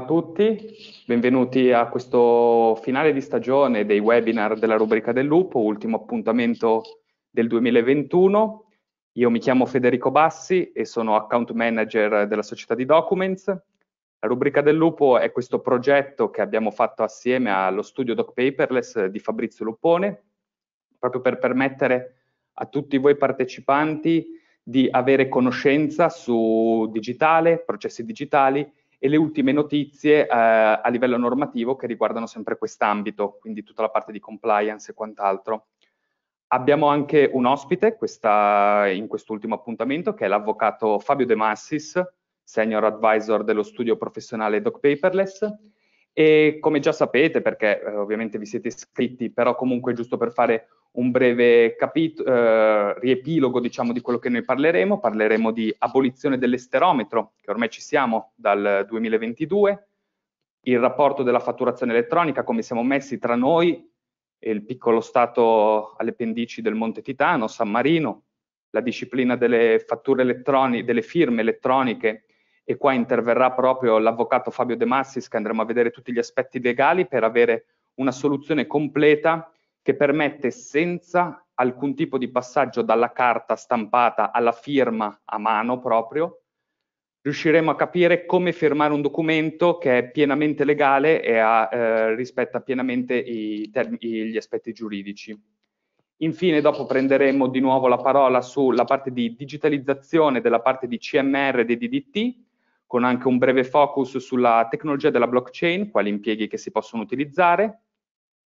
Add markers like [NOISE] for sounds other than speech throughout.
a tutti, benvenuti a questo finale di stagione dei webinar della rubrica del lupo, ultimo appuntamento del 2021. Io mi chiamo Federico Bassi e sono account manager della società di Documents. La rubrica del lupo è questo progetto che abbiamo fatto assieme allo studio Doc Paperless di Fabrizio Luppone, proprio per permettere a tutti voi partecipanti di avere conoscenza su digitale, processi digitali e le ultime notizie eh, a livello normativo che riguardano sempre quest'ambito, quindi tutta la parte di compliance e quant'altro. Abbiamo anche un ospite questa, in quest'ultimo appuntamento che è l'avvocato Fabio De Massis, Senior Advisor dello studio professionale Doc Paperless e come già sapete, perché eh, ovviamente vi siete iscritti, però comunque giusto per fare un breve capito- eh, riepilogo diciamo, di quello che noi parleremo, parleremo di abolizione dell'esterometro, che ormai ci siamo dal 2022, il rapporto della fatturazione elettronica, come siamo messi tra noi e il piccolo stato alle pendici del Monte Titano, San Marino, la disciplina delle fatture elettroniche, delle firme elettroniche e qua interverrà proprio l'avvocato Fabio De Massis che andremo a vedere tutti gli aspetti legali per avere una soluzione completa che permette senza alcun tipo di passaggio dalla carta stampata alla firma a mano proprio, riusciremo a capire come firmare un documento che è pienamente legale e ha, eh, rispetta pienamente i term- gli aspetti giuridici. Infine, dopo prenderemo di nuovo la parola sulla parte di digitalizzazione della parte di CMR e di DDT con anche un breve focus sulla tecnologia della blockchain, quali impieghi che si possono utilizzare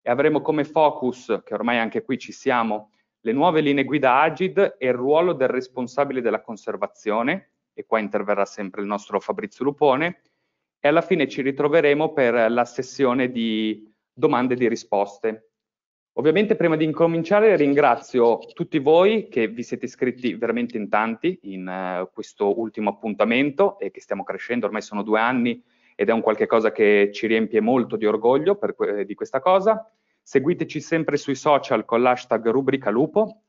e avremo come focus, che ormai anche qui ci siamo, le nuove linee guida Agid e il ruolo del responsabile della conservazione, e qua interverrà sempre il nostro Fabrizio Lupone, e alla fine ci ritroveremo per la sessione di domande e di risposte, Ovviamente prima di incominciare ringrazio tutti voi che vi siete iscritti veramente in tanti in eh, questo ultimo appuntamento e che stiamo crescendo, ormai sono due anni ed è un qualche cosa che ci riempie molto di orgoglio per, eh, di questa cosa. Seguiteci sempre sui social con l'hashtag rubrica lupo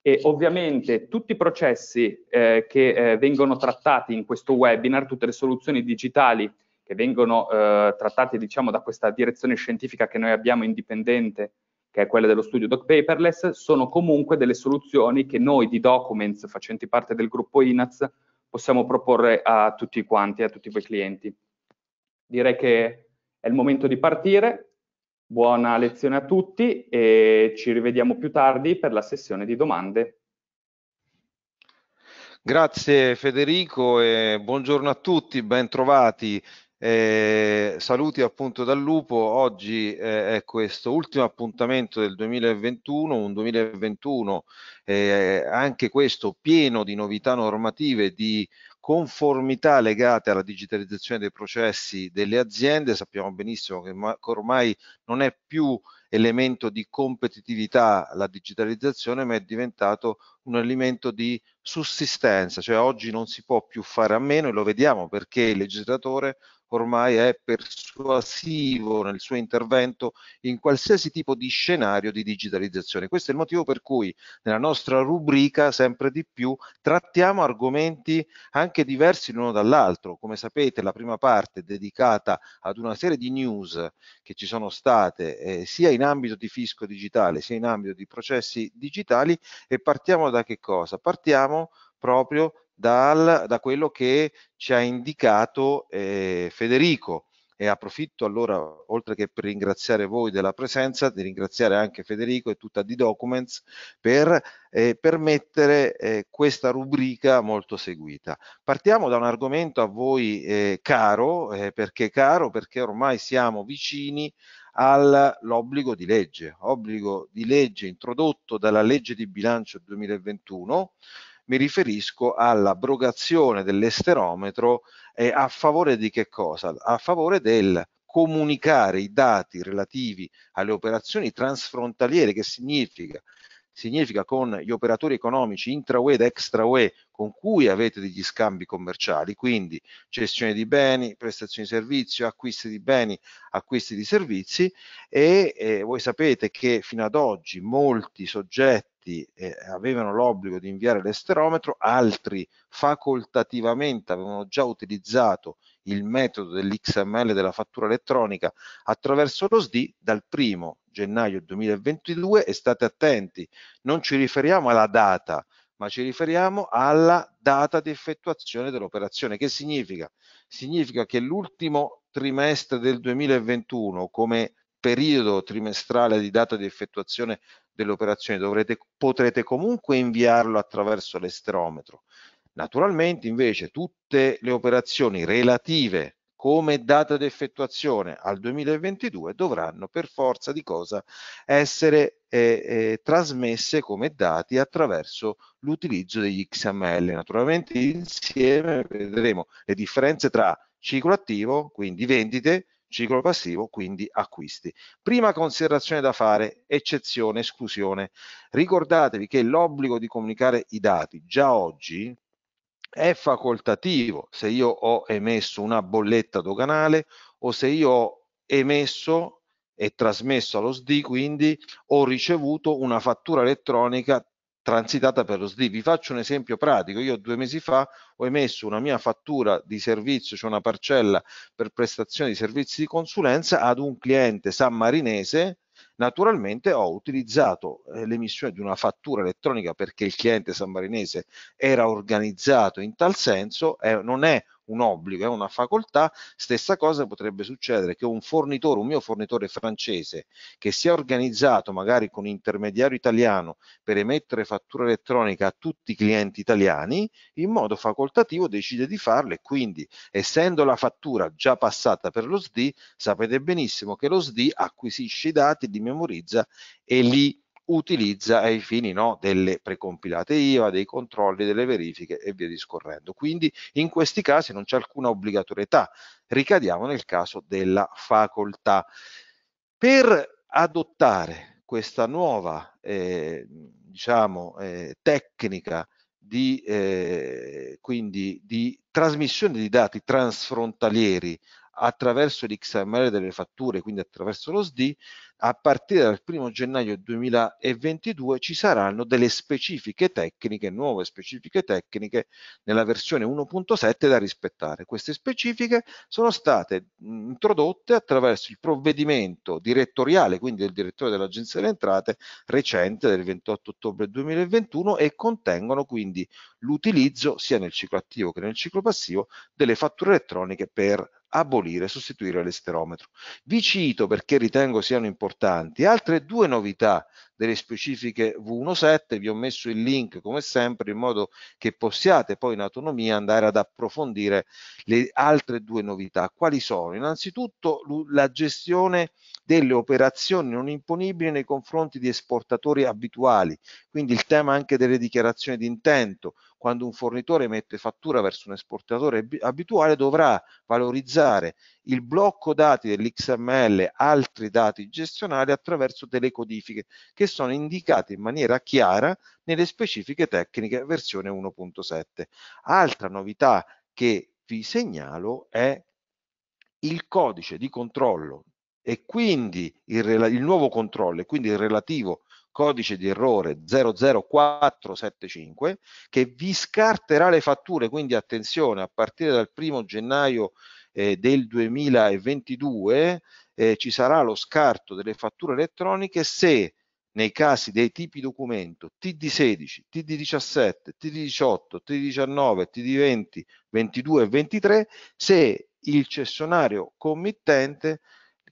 e ovviamente tutti i processi eh, che eh, vengono trattati in questo webinar, tutte le soluzioni digitali che vengono eh, trattate diciamo da questa direzione scientifica che noi abbiamo indipendente che è quella dello studio Doc Paperless, sono comunque delle soluzioni che noi di Documents, facenti parte del gruppo INAZ, possiamo proporre a tutti quanti, a tutti voi clienti. Direi che è il momento di partire, buona lezione a tutti e ci rivediamo più tardi per la sessione di domande. Grazie Federico e buongiorno a tutti, ben trovati. Eh, saluti appunto dal lupo, oggi eh, è questo ultimo appuntamento del 2021, un 2021 eh, anche questo pieno di novità normative, di conformità legate alla digitalizzazione dei processi delle aziende. Sappiamo benissimo che, ormai non è più elemento di competitività la digitalizzazione, ma è diventato un elemento di sussistenza, cioè oggi non si può più fare a meno e lo vediamo perché il legislatore ormai è persuasivo nel suo intervento in qualsiasi tipo di scenario di digitalizzazione. Questo è il motivo per cui nella nostra rubrica sempre di più trattiamo argomenti anche diversi l'uno dall'altro. Come sapete la prima parte è dedicata ad una serie di news che ci sono state eh, sia in ambito di fisco digitale sia in ambito di processi digitali e partiamo da che cosa? Partiamo proprio dal, da quello che ci ha indicato eh, Federico e approfitto allora, oltre che per ringraziare voi della presenza, di ringraziare anche Federico e tutta di documents per eh, permettere eh, questa rubrica molto seguita. Partiamo da un argomento a voi eh, caro, eh, perché caro? Perché ormai siamo vicini all'obbligo di legge, obbligo di legge introdotto dalla legge di bilancio 2021 mi riferisco all'abrogazione dell'esterometro eh, a favore di che cosa? A favore del comunicare i dati relativi alle operazioni transfrontaliere, che significa significa con gli operatori economici intra-UE ed extra-UE con cui avete degli scambi commerciali, quindi gestione di beni, prestazioni di servizio, acquisti di beni, acquisti di servizi e eh, voi sapete che fino ad oggi molti soggetti soggetti eh, avevano l'obbligo di inviare l'esterometro, altri facoltativamente avevano già utilizzato il metodo dell'XML della fattura elettronica attraverso lo SD dal 1 gennaio 2022 e state attenti, non ci riferiamo alla data, ma ci riferiamo alla data di effettuazione dell'operazione. Che significa? Significa che l'ultimo trimestre del 2021 come periodo trimestrale di data di effettuazione delle operazioni dovrete, potrete comunque inviarlo attraverso l'esterometro. Naturalmente invece tutte le operazioni relative come data di effettuazione al 2022 dovranno per forza di cosa essere eh, eh, trasmesse come dati attraverso l'utilizzo degli XML. Naturalmente insieme vedremo le differenze tra ciclo attivo, quindi vendite, ciclo passivo, quindi acquisti. Prima considerazione da fare, eccezione, esclusione. Ricordatevi che l'obbligo di comunicare i dati già oggi è facoltativo se io ho emesso una bolletta doganale o se io ho emesso e trasmesso allo SD quindi ho ricevuto una fattura elettronica transitata per lo SDI. Vi faccio un esempio pratico. Io due mesi fa ho emesso una mia fattura di servizio, cioè una parcella per prestazione di servizi di consulenza ad un cliente sammarinese. Naturalmente ho utilizzato eh, l'emissione di una fattura elettronica perché il cliente sammarinese era organizzato in tal senso, e eh, non è un obbligo, è una facoltà, stessa cosa potrebbe succedere che un fornitore, un mio fornitore francese, che si è organizzato magari con intermediario italiano per emettere fattura elettronica a tutti i clienti italiani, in modo facoltativo decide di e quindi essendo la fattura già passata per lo SD, sapete benissimo che lo SD acquisisce i dati, li memorizza e li utilizza ai fini no, delle precompilate IVA, dei controlli, delle verifiche e via discorrendo. Quindi in questi casi non c'è alcuna obbligatorietà, ricadiamo nel caso della facoltà. Per adottare questa nuova eh, diciamo, eh, tecnica di, eh, quindi di trasmissione di dati transfrontalieri attraverso l'XML delle fatture, quindi attraverso lo SD, a partire dal 1 gennaio 2022 ci saranno delle specifiche tecniche, nuove specifiche tecniche nella versione 1.7 da rispettare. Queste specifiche sono state introdotte attraverso il provvedimento direttoriale, quindi del direttore dell'Agenzia delle Entrate, recente del 28 ottobre 2021 e contengono quindi l'utilizzo sia nel ciclo attivo che nel ciclo passivo delle fatture elettroniche per abolire, e sostituire l'esterometro. Vi cito, perché ritengo siano importanti, altre due novità delle specifiche V17, vi ho messo il link come sempre in modo che possiate poi in autonomia andare ad approfondire le altre due novità. Quali sono? Innanzitutto la gestione delle operazioni non imponibili nei confronti di esportatori abituali, quindi il tema anche delle dichiarazioni di intento, quando un fornitore mette fattura verso un esportatore abituale dovrà valorizzare il blocco dati dell'XML, e altri dati gestionali attraverso delle codifiche che sono indicate in maniera chiara nelle specifiche tecniche versione 1.7. Altra novità che vi segnalo è il codice di controllo e quindi il, il nuovo controllo e quindi il relativo codice di errore 00475 che vi scarterà le fatture, quindi attenzione, a partire dal primo gennaio eh, del 2022 eh, ci sarà lo scarto delle fatture elettroniche se nei casi dei tipi documento TD16, TD17, TD18, TD19, TD20, 22 e 23, se il cessionario committente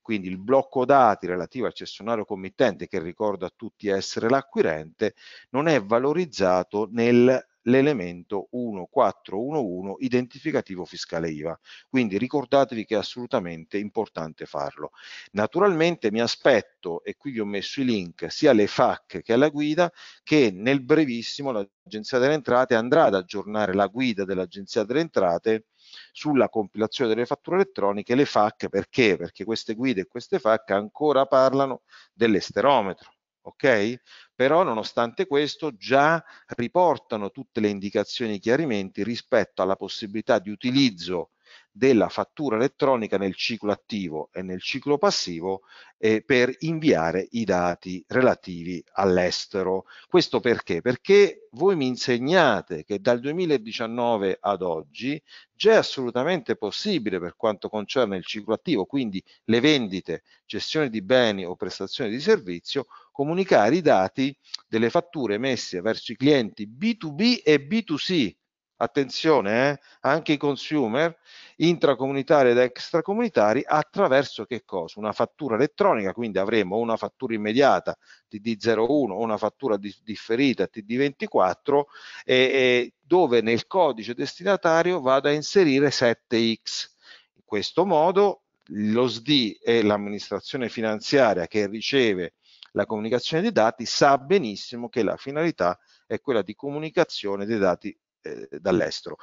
quindi il blocco dati relativo al cessionario committente che ricorda a tutti essere l'acquirente non è valorizzato nel l'elemento 1411 identificativo fiscale IVA. Quindi ricordatevi che è assolutamente importante farlo. Naturalmente mi aspetto, e qui vi ho messo i link, sia alle FAC che alla guida, che nel brevissimo l'Agenzia delle Entrate andrà ad aggiornare la guida dell'Agenzia delle Entrate sulla compilazione delle fatture elettroniche, le FAC, perché? Perché queste guide e queste FAC ancora parlano dell'esterometro ok? Però nonostante questo già riportano tutte le indicazioni e chiarimenti rispetto alla possibilità di utilizzo della fattura elettronica nel ciclo attivo e nel ciclo passivo eh, per inviare i dati relativi all'estero. Questo perché? Perché voi mi insegnate che dal 2019 ad oggi già è assolutamente possibile per quanto concerne il ciclo attivo, quindi le vendite, gestione di beni o prestazioni di servizio, comunicare i dati delle fatture emesse verso i clienti B2B e B2C attenzione, eh, anche i consumer intracomunitari ed extracomunitari attraverso che cosa? Una fattura elettronica, quindi avremo una fattura immediata TD01, una fattura di, differita TD24 e, e dove nel codice destinatario vado a inserire 7X. In questo modo lo SD e l'amministrazione finanziaria che riceve la comunicazione dei dati sa benissimo che la finalità è quella di comunicazione dei dati eh, dall'estero.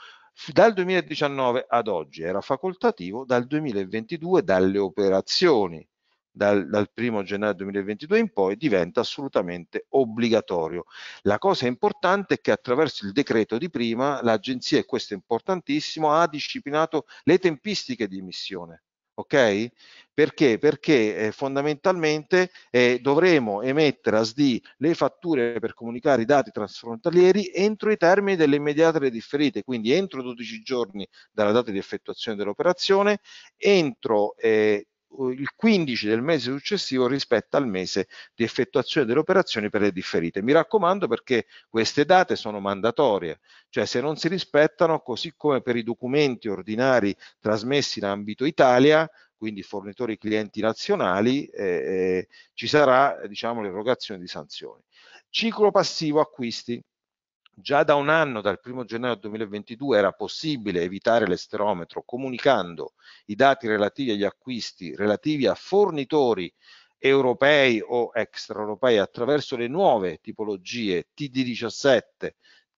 Dal 2019 ad oggi era facoltativo, dal 2022 dalle operazioni dal, dal 1 gennaio 2022 in poi diventa assolutamente obbligatorio. La cosa importante è che attraverso il decreto di prima l'agenzia, e questo è importantissimo, ha disciplinato le tempistiche di emissione ok? Perché? Perché eh, fondamentalmente eh, dovremo emettere a SD le fatture per comunicare i dati transfrontalieri entro i termini delle immediate le differite, quindi entro 12 giorni dalla data di effettuazione dell'operazione, entro eh, il 15 del mese successivo rispetto al mese di effettuazione delle operazioni per le differite. Mi raccomando perché queste date sono mandatorie, cioè se non si rispettano, così come per i documenti ordinari trasmessi in ambito Italia, quindi fornitori clienti nazionali, eh, eh, ci sarà diciamo, l'erogazione di sanzioni. Ciclo passivo acquisti. Già da un anno, dal 1 gennaio 2022, era possibile evitare l'esterometro comunicando i dati relativi agli acquisti relativi a fornitori europei o extraeuropei attraverso le nuove tipologie TD17,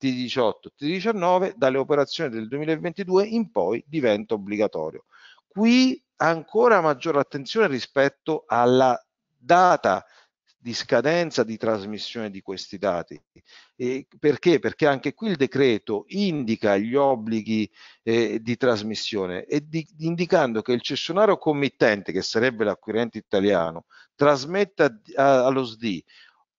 T18, T19 dalle operazioni del 2022 in poi diventa obbligatorio. Qui ancora maggiore attenzione rispetto alla data di scadenza di trasmissione di questi dati. E perché? Perché anche qui il decreto indica gli obblighi eh, di trasmissione e di, indicando che il cessionario committente, che sarebbe l'acquirente italiano, trasmetta a, allo SDI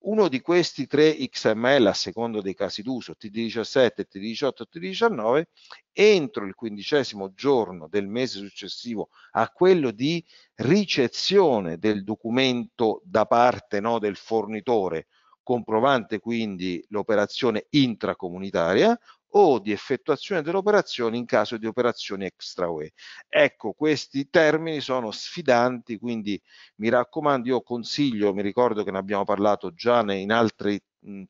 uno di questi tre XML a secondo dei casi d'uso, TD17, TD18, TD19, entro il quindicesimo giorno del mese successivo a quello di ricezione del documento da parte no, del fornitore, comprovante quindi l'operazione intracomunitaria o di effettuazione dell'operazione in caso di operazioni extra UE. Ecco, questi termini sono sfidanti, quindi mi raccomando, io consiglio, mi ricordo che ne abbiamo parlato già in altre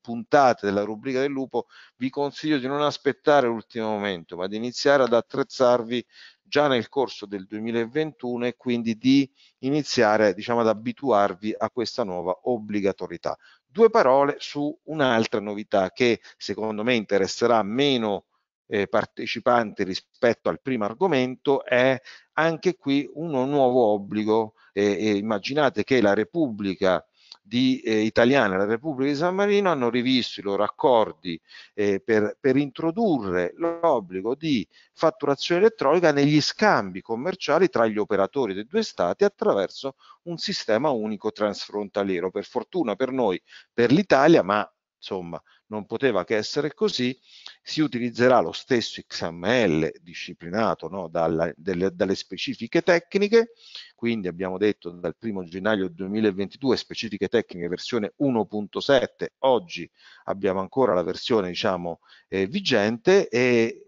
puntate della rubrica del lupo, vi consiglio di non aspettare l'ultimo momento, ma di iniziare ad attrezzarvi già nel corso del 2021 e quindi di iniziare diciamo, ad abituarvi a questa nuova obbligatorietà due parole su un'altra novità che secondo me interesserà meno eh, partecipanti rispetto al primo argomento, è anche qui uno nuovo obbligo. Eh, immaginate che la Repubblica di, eh, italiane alla Repubblica di San Marino hanno rivisto i loro accordi eh, per, per introdurre l'obbligo di fatturazione elettronica negli scambi commerciali tra gli operatori dei due stati attraverso un sistema unico transfrontaliero. Per fortuna per noi, per l'Italia, ma insomma non poteva che essere così, si utilizzerà lo stesso XML disciplinato no, dalla, delle, dalle specifiche tecniche, quindi abbiamo detto dal 1 gennaio 2022 specifiche tecniche versione 1.7, oggi abbiamo ancora la versione diciamo, eh, vigente e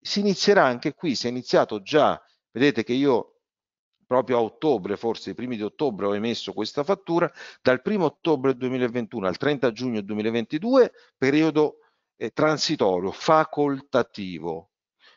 si inizierà anche qui, si è iniziato già, vedete che io proprio a ottobre, forse i primi di ottobre ho emesso questa fattura, dal 1 ottobre 2021 al 30 giugno 2022, periodo eh, transitorio, facoltativo,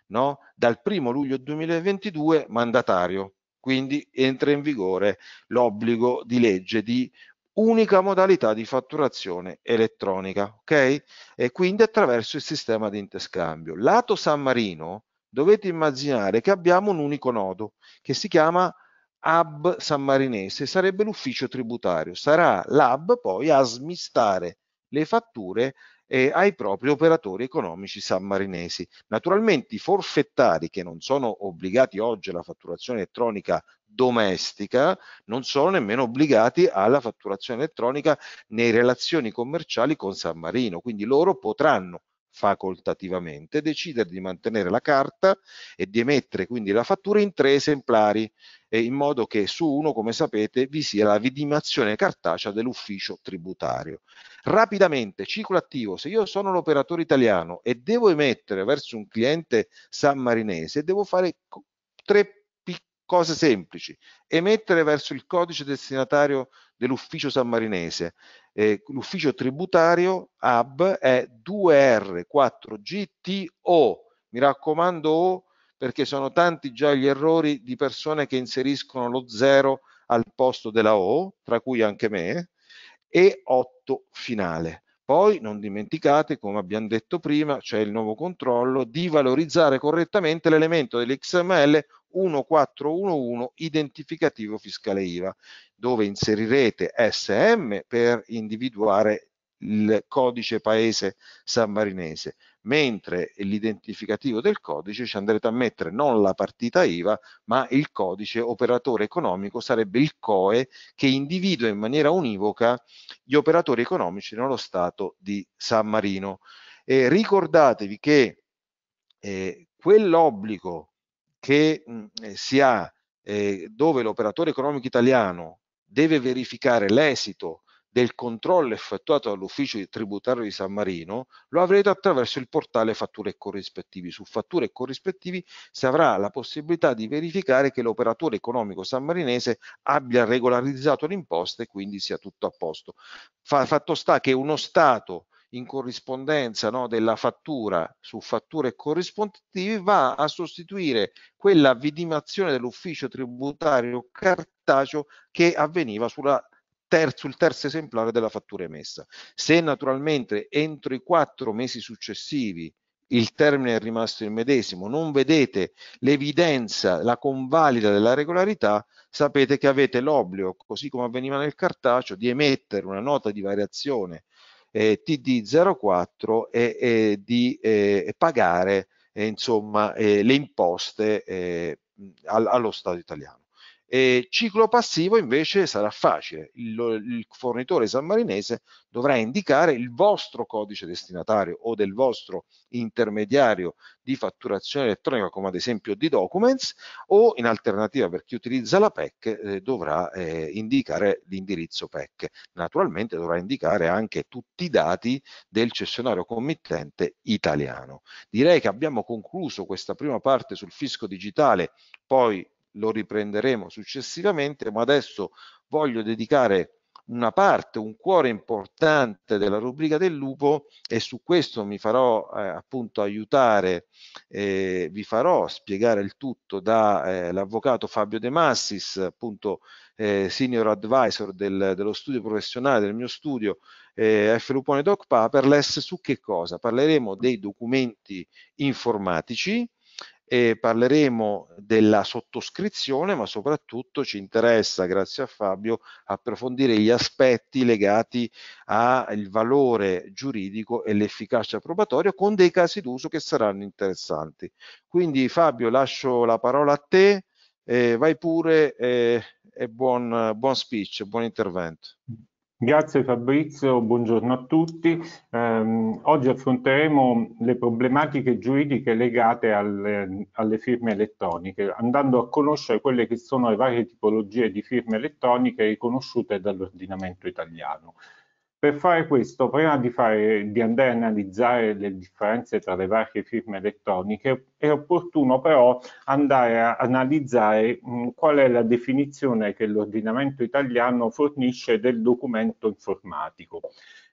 no? dal 1 luglio 2022 mandatario, quindi entra in vigore l'obbligo di legge di unica modalità di fatturazione elettronica, ok? E quindi attraverso il sistema di interscambio. Lato San Marino, dovete immaginare che abbiamo un unico nodo che si chiama hub sammarinese, sarebbe l'ufficio tributario. Sarà l'hub poi a smistare le fatture eh, ai propri operatori economici sammarinesi. Naturalmente i forfettari che non sono obbligati oggi alla fatturazione elettronica domestica non sono nemmeno obbligati alla fatturazione elettronica nei relazioni commerciali con San Marino, quindi loro potranno facoltativamente, decidere di mantenere la carta e di emettere quindi la fattura in tre esemplari, in modo che su uno, come sapete, vi sia la vidimazione cartacea dell'ufficio tributario. Rapidamente, ciclo attivo, se io sono l'operatore italiano e devo emettere verso un cliente sammarinese, devo fare tre Cose semplici, emettere verso il codice destinatario dell'ufficio sammarinese. Eh, l'ufficio tributario AB è 2R4GTO, mi raccomando O perché sono tanti già gli errori di persone che inseriscono lo 0 al posto della O, tra cui anche me, e 8 finale. Poi non dimenticate, come abbiamo detto prima, c'è il nuovo controllo di valorizzare correttamente l'elemento dell'XML 1411 identificativo fiscale IVA, dove inserirete SM per individuare il codice paese sammarinese, mentre l'identificativo del codice ci andrete a mettere non la partita IVA, ma il codice operatore economico, sarebbe il COE che individua in maniera univoca gli operatori economici nello Stato di San Marino. E ricordatevi che eh, quell'obbligo che mhmm, eh, si ha eh, dove l'operatore economico italiano deve verificare l'esito del controllo effettuato dall'ufficio tributario di San Marino lo avrete attraverso il portale fatture e corrispettivi. Su fatture e corrispettivi si avrà la possibilità di verificare che l'operatore economico sammarinese abbia regolarizzato l'imposta e quindi sia tutto a posto. fatto sta che uno Stato in corrispondenza no, della fattura su fatture corrispondenti va a sostituire quella vidimazione dell'ufficio tributario cartaceo che avveniva sulla terzo, il terzo esemplare della fattura emessa. Se naturalmente entro i quattro mesi successivi il termine è rimasto il medesimo, non vedete l'evidenza, la convalida della regolarità, sapete che avete l'obbligo, così come avveniva nel cartaceo, di emettere una nota di variazione eh, TD04 e, e di eh, pagare eh, insomma, eh, le imposte eh, allo Stato italiano. Eh, ciclo passivo invece sarà facile, il, il fornitore sammarinese dovrà indicare il vostro codice destinatario o del vostro intermediario di fatturazione elettronica come ad esempio di Documents o in alternativa per chi utilizza la PEC eh, dovrà eh, indicare l'indirizzo PEC. Naturalmente dovrà indicare anche tutti i dati del cessionario committente italiano. Direi che abbiamo concluso questa prima parte sul fisco digitale, poi lo riprenderemo successivamente, ma adesso voglio dedicare una parte, un cuore importante della rubrica del lupo e su questo mi farò eh, appunto aiutare, eh, vi farò spiegare il tutto dall'avvocato eh, Fabio De Massis, appunto eh, senior advisor del, dello studio professionale del mio studio eh, F. Lupone Doc Paperless, su che cosa? Parleremo dei documenti informatici, e parleremo della sottoscrizione, ma soprattutto ci interessa, grazie a Fabio, approfondire gli aspetti legati al valore giuridico e l'efficacia probatoria con dei casi d'uso che saranno interessanti. Quindi Fabio lascio la parola a te, eh, vai pure eh, e buon, buon speech, buon intervento. Grazie Fabrizio, buongiorno a tutti. Eh, oggi affronteremo le problematiche giuridiche legate alle, alle, firme elettroniche, andando a conoscere quelle che sono le varie tipologie di firme elettroniche riconosciute dall'ordinamento italiano. Per fare questo, prima di, fare, di andare a analizzare le differenze tra le varie firme elettroniche, è opportuno però andare a analizzare mh, qual è la definizione che l'ordinamento italiano fornisce del documento informatico.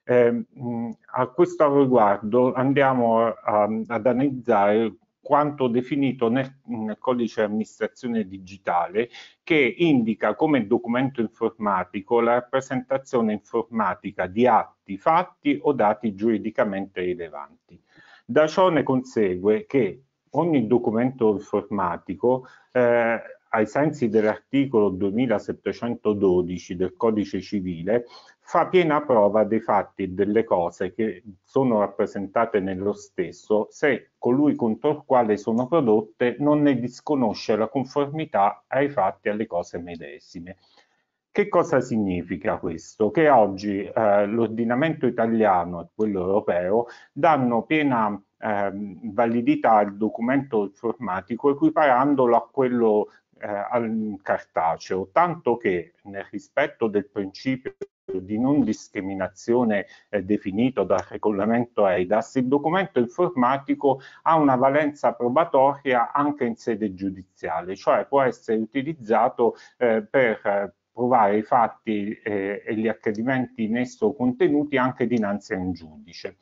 Eh, mh, a questo riguardo andiamo a, a, ad analizzare quanto definito nel, nel codice amministrazione digitale che indica come documento informatico la rappresentazione informatica di atti, fatti o dati giuridicamente rilevanti. Da ciò ne consegue che ogni documento informatico eh, ai sensi dell'articolo 2712 del codice civile fa piena prova dei fatti, e delle cose che sono rappresentate nello stesso se colui contro il quale sono prodotte non ne disconosce la conformità ai fatti e alle cose medesime. Che cosa significa questo? Che oggi eh, l'ordinamento italiano e quello europeo danno piena eh, validità al documento informatico equiparandolo a quello eh, al cartaceo, tanto che nel rispetto del principio di non discriminazione eh, definito dal regolamento EIDAS, il documento informatico ha una valenza probatoria anche in sede giudiziale, cioè può essere utilizzato eh, per eh, provare i fatti eh, e gli accadimenti in esso contenuti anche dinanzi a un giudice.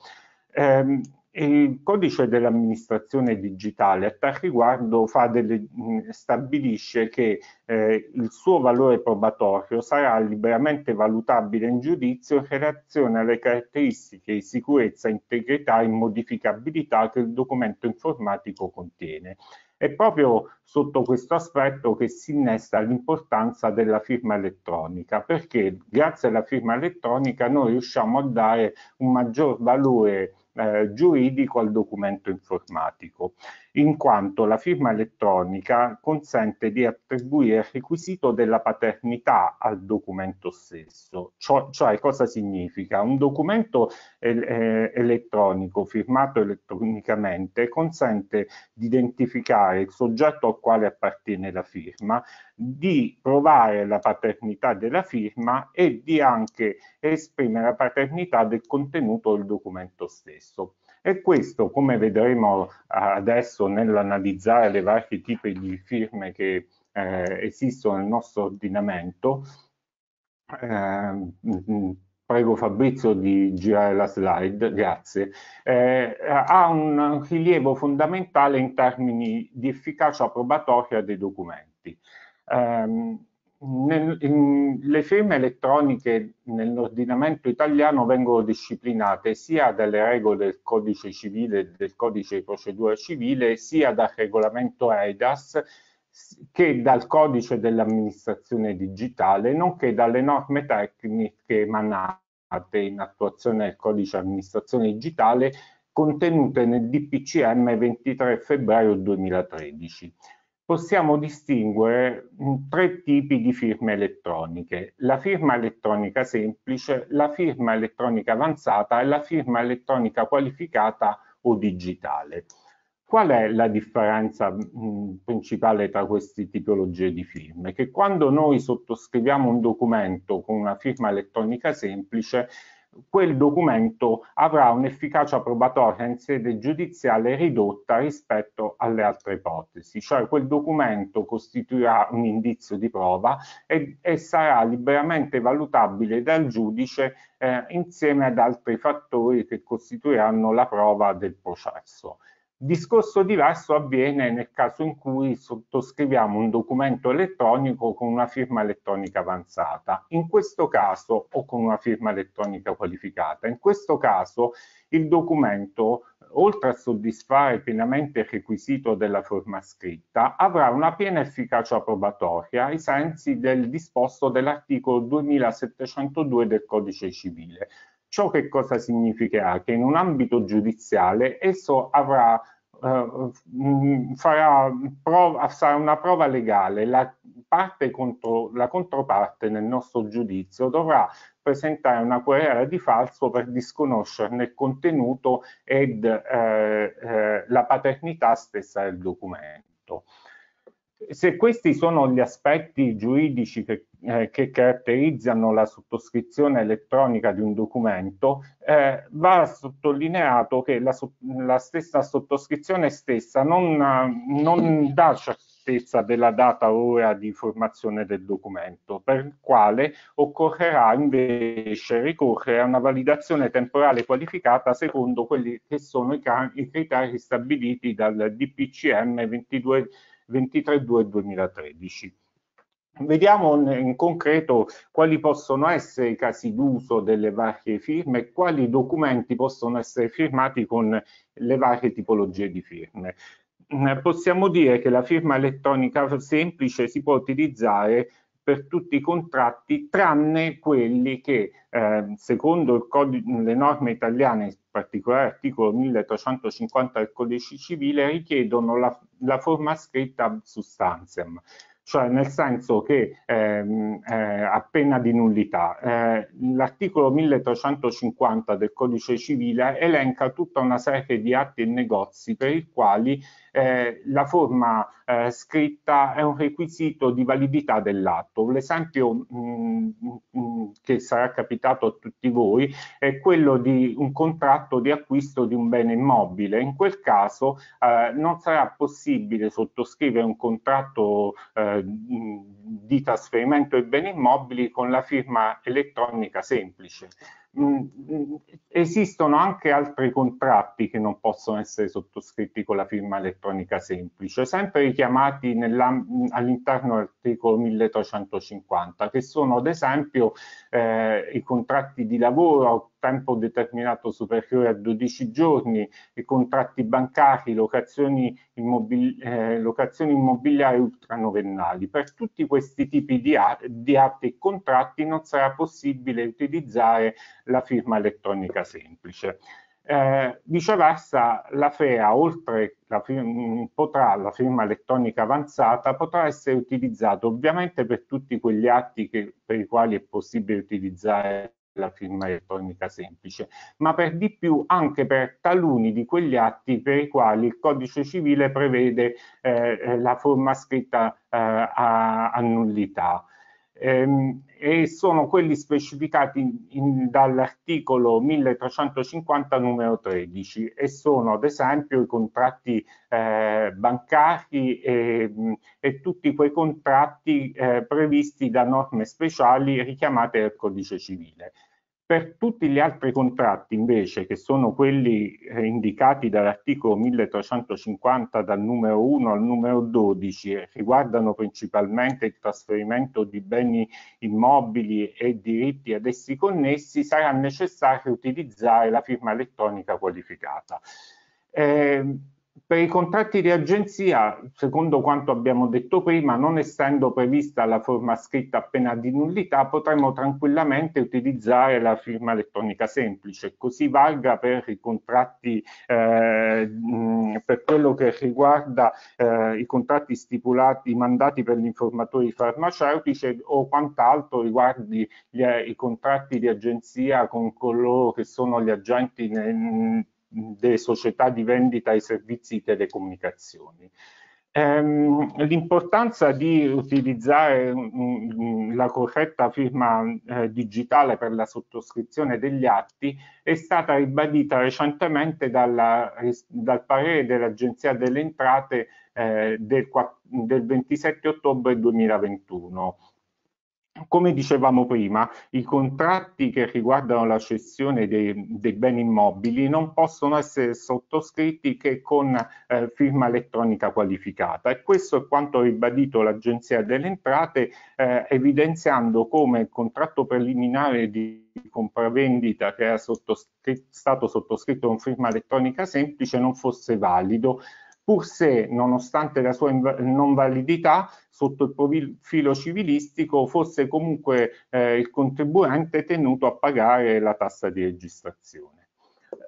Ehm, il codice dell'amministrazione digitale a tal riguardo delle, mm, stabilisce che eh, il suo valore probatorio sarà liberamente valutabile in giudizio in relazione alle caratteristiche di sicurezza, integrità e modificabilità che il documento informatico contiene. È proprio sotto questo aspetto che si innesta l'importanza della firma elettronica, perché grazie alla firma elettronica noi riusciamo a dare un maggior valore eh, giuridico al documento informatico in quanto la firma elettronica consente di attribuire il requisito della paternità al documento stesso. Ciò, cioè cosa significa? Un documento eh, elettronico firmato elettronicamente consente di identificare il soggetto al quale appartiene la firma, di provare la paternità della firma e di anche esprimere la paternità del contenuto del documento stesso. E questo, come vedremo eh, adesso nell'analizzare le varie tipi di firme che eh, esistono nel nostro ordinamento, eh, prego Fabrizio di girare la slide, grazie, eh, ha un rilievo fondamentale in termini di efficacia probatoria dei documenti. Um, nel, in, le firme elettroniche nell'ordinamento italiano vengono disciplinate sia dalle regole del codice civile e del codice di procedura civile, sia dal regolamento EIDAS che dal codice dell'amministrazione digitale, nonché dalle norme tecniche emanate in attuazione del codice amministrazione digitale contenute nel DPCM 23 febbraio 2013 possiamo distinguere mm, tre tipi di firme elettroniche. La firma elettronica semplice, la firma elettronica avanzata e la firma elettronica qualificata o digitale. Qual è la differenza mm, principale tra queste tipologie di firme? Che quando noi sottoscriviamo un documento con una firma elettronica semplice quel documento avrà un'efficacia probatoria in sede giudiziale ridotta rispetto alle altre ipotesi, cioè quel documento costituirà un indizio di prova e, e sarà liberamente valutabile dal giudice eh, insieme ad altri fattori che costituiranno la prova del processo. Discorso diverso avviene nel caso in cui sottoscriviamo un documento elettronico con una firma elettronica avanzata, in questo caso o con una firma elettronica qualificata. In questo caso il documento, oltre a soddisfare pienamente il requisito della forma scritta, avrà una piena efficacia probatoria ai sensi del disposto dell'articolo 2702 del Codice Civile Ciò che cosa significherà? Che in un ambito giudiziale esso avrà eh, farà prova, sarà una prova legale, la, parte contro, la controparte nel nostro giudizio dovrà presentare una querela di falso per disconoscerne il contenuto ed eh, eh, la paternità stessa del documento se questi sono gli aspetti giuridici che, eh, che, caratterizzano la sottoscrizione elettronica di un documento, eh, va sottolineato che la, la, stessa sottoscrizione stessa non, non dà certezza della data ora di formazione del documento, per il quale occorrerà invece ricorrere a una validazione temporale qualificata secondo quelli che sono i, i criteri stabiliti dal DPCM 22 23.2 2013. Vediamo in concreto quali possono essere i casi d'uso delle varie firme e quali documenti possono essere firmati con le varie tipologie di firme. Mm, possiamo dire che la firma elettronica semplice si può utilizzare per tutti i contratti tranne quelli che eh, secondo le norme italiane, in particolare l'articolo 1350 del codice civile, richiedono la, la forma scritta substantiam cioè nel senso che ehm, eh, a di nullità. Eh, l'articolo 1350 del codice civile elenca tutta una serie di atti e negozi per i quali eh, la forma eh, scritta è un requisito di validità dell'atto. L'esempio mm, mm, mm, che sarà capitato a tutti voi è quello di un contratto di acquisto di un bene immobile. In quel caso eh, non sarà possibile sottoscrivere un contratto eh, di trasferimento di beni immobili con la firma elettronica semplice. Mm, mm, esistono anche altri contratti che non possono essere sottoscritti con la firma elettronica semplice, sempre richiamati mm, all'interno dell'articolo 1350, che sono ad esempio eh, i contratti di lavoro tempo determinato superiore a 12 giorni, i contratti bancari, locazioni, immobili, eh, locazioni immobiliari ultranovennali. Per tutti questi tipi di, di atti e contratti non sarà possibile utilizzare la firma elettronica semplice. Eh, viceversa, la FEA, oltre la firma, mm, potrà, la firma elettronica avanzata, potrà essere utilizzata ovviamente per tutti quegli atti che, per i quali è possibile utilizzare la firma elettronica semplice, ma per di più anche per taluni di quegli atti per i quali il codice civile prevede eh, la forma scritta eh, a, a, nullità. Ehm, e sono quelli specificati dall'articolo 1350 numero 13 e sono ad esempio i contratti eh, bancari e, e, tutti quei contratti eh, previsti da norme speciali richiamate dal codice civile. Per tutti gli altri contratti invece, che sono quelli eh, indicati dall'articolo 1350 dal numero 1 al numero 12, eh, riguardano principalmente il trasferimento di beni immobili e diritti ad essi connessi, sarà necessario utilizzare la firma elettronica qualificata. Eh, per i contratti di agenzia, secondo quanto abbiamo detto prima, non essendo prevista la forma scritta appena di nullità, potremmo tranquillamente utilizzare la firma elettronica semplice. Così valga per i contratti, eh, per quello che riguarda eh, i contratti stipulati, i mandati per gli informatori farmaceutici o quant'altro riguardi gli, i contratti di agenzia con coloro che sono gli agenti nel, delle società di vendita ai servizi di telecomunicazioni. Ehm, l'importanza di utilizzare mh, mm, mm, la corretta firma eh, digitale per la sottoscrizione degli atti è stata ribadita recentemente dalla, dal parere dell'Agenzia delle Entrate eh, del, del 27 ottobre 2021 come dicevamo prima, i contratti che riguardano la cessione dei, dei beni immobili non possono essere sottoscritti che con eh, firma elettronica qualificata e questo è quanto ribadito l'Agenzia delle Entrate eh, evidenziando come il contratto preliminare di compravendita che era sottoscr stato sottoscritto con firma elettronica semplice non fosse valido pur se, nonostante la sua non validità, sotto il profilo civilistico fosse comunque eh, il contribuente tenuto a pagare la tassa di registrazione.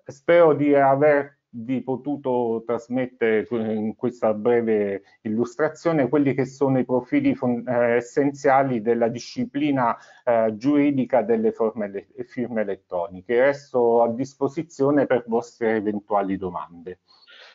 Spero di avervi potuto trasmettere eh, in questa breve illustrazione quelli che sono i profili eh, essenziali della disciplina eh, giuridica delle forme, firme elettroniche. Resto a disposizione per vostre eventuali domande.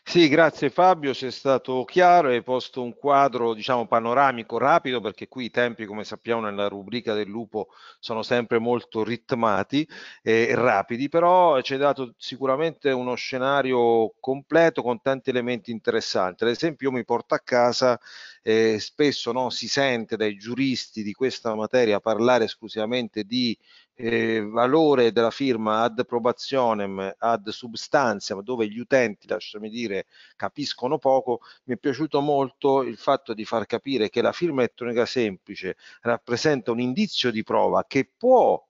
Sì, grazie Fabio, sei stato chiaro, hai posto un quadro diciamo panoramico rapido perché qui i tempi come sappiamo nella rubrica del lupo sono sempre molto ritmati e rapidi, però ci hai dato sicuramente uno scenario completo con tanti elementi interessanti. Ad esempio io mi porto a casa eh, spesso no, si sente dai giuristi di questa materia parlare esclusivamente di eh, valore della firma ad probationem, ad substantiam, dove gli utenti, lasciami dire, capiscono poco, mi è piaciuto molto il fatto di far capire che la firma elettronica semplice rappresenta un indizio di prova che può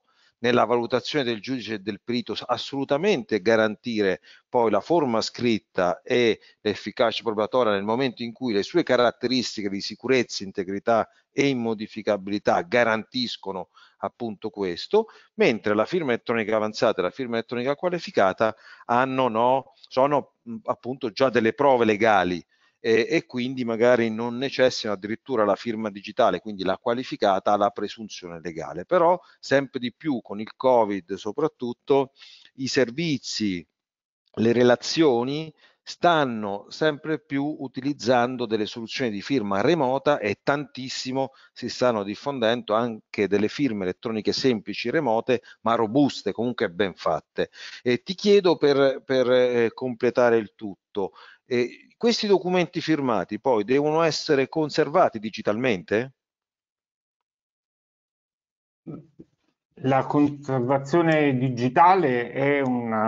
nella valutazione del giudice del perito assolutamente garantire poi la forma scritta e l'efficacia probatoria nel momento in cui le sue caratteristiche di sicurezza, integrità e immodificabilità garantiscono appunto questo, mentre la firma elettronica avanzata e la firma elettronica qualificata hanno, no, sono appunto già delle prove legali eh, e quindi magari non necessitano addirittura la firma digitale, quindi la qualificata alla presunzione legale. Però sempre di più con il Covid soprattutto i servizi, le relazioni stanno sempre più utilizzando delle soluzioni di firma remota e tantissimo si stanno diffondendo anche delle firme elettroniche semplici remote ma robuste comunque ben fatte e ti chiedo per, per eh, completare il tutto eh, questi documenti firmati poi devono essere conservati digitalmente? La conservazione digitale è una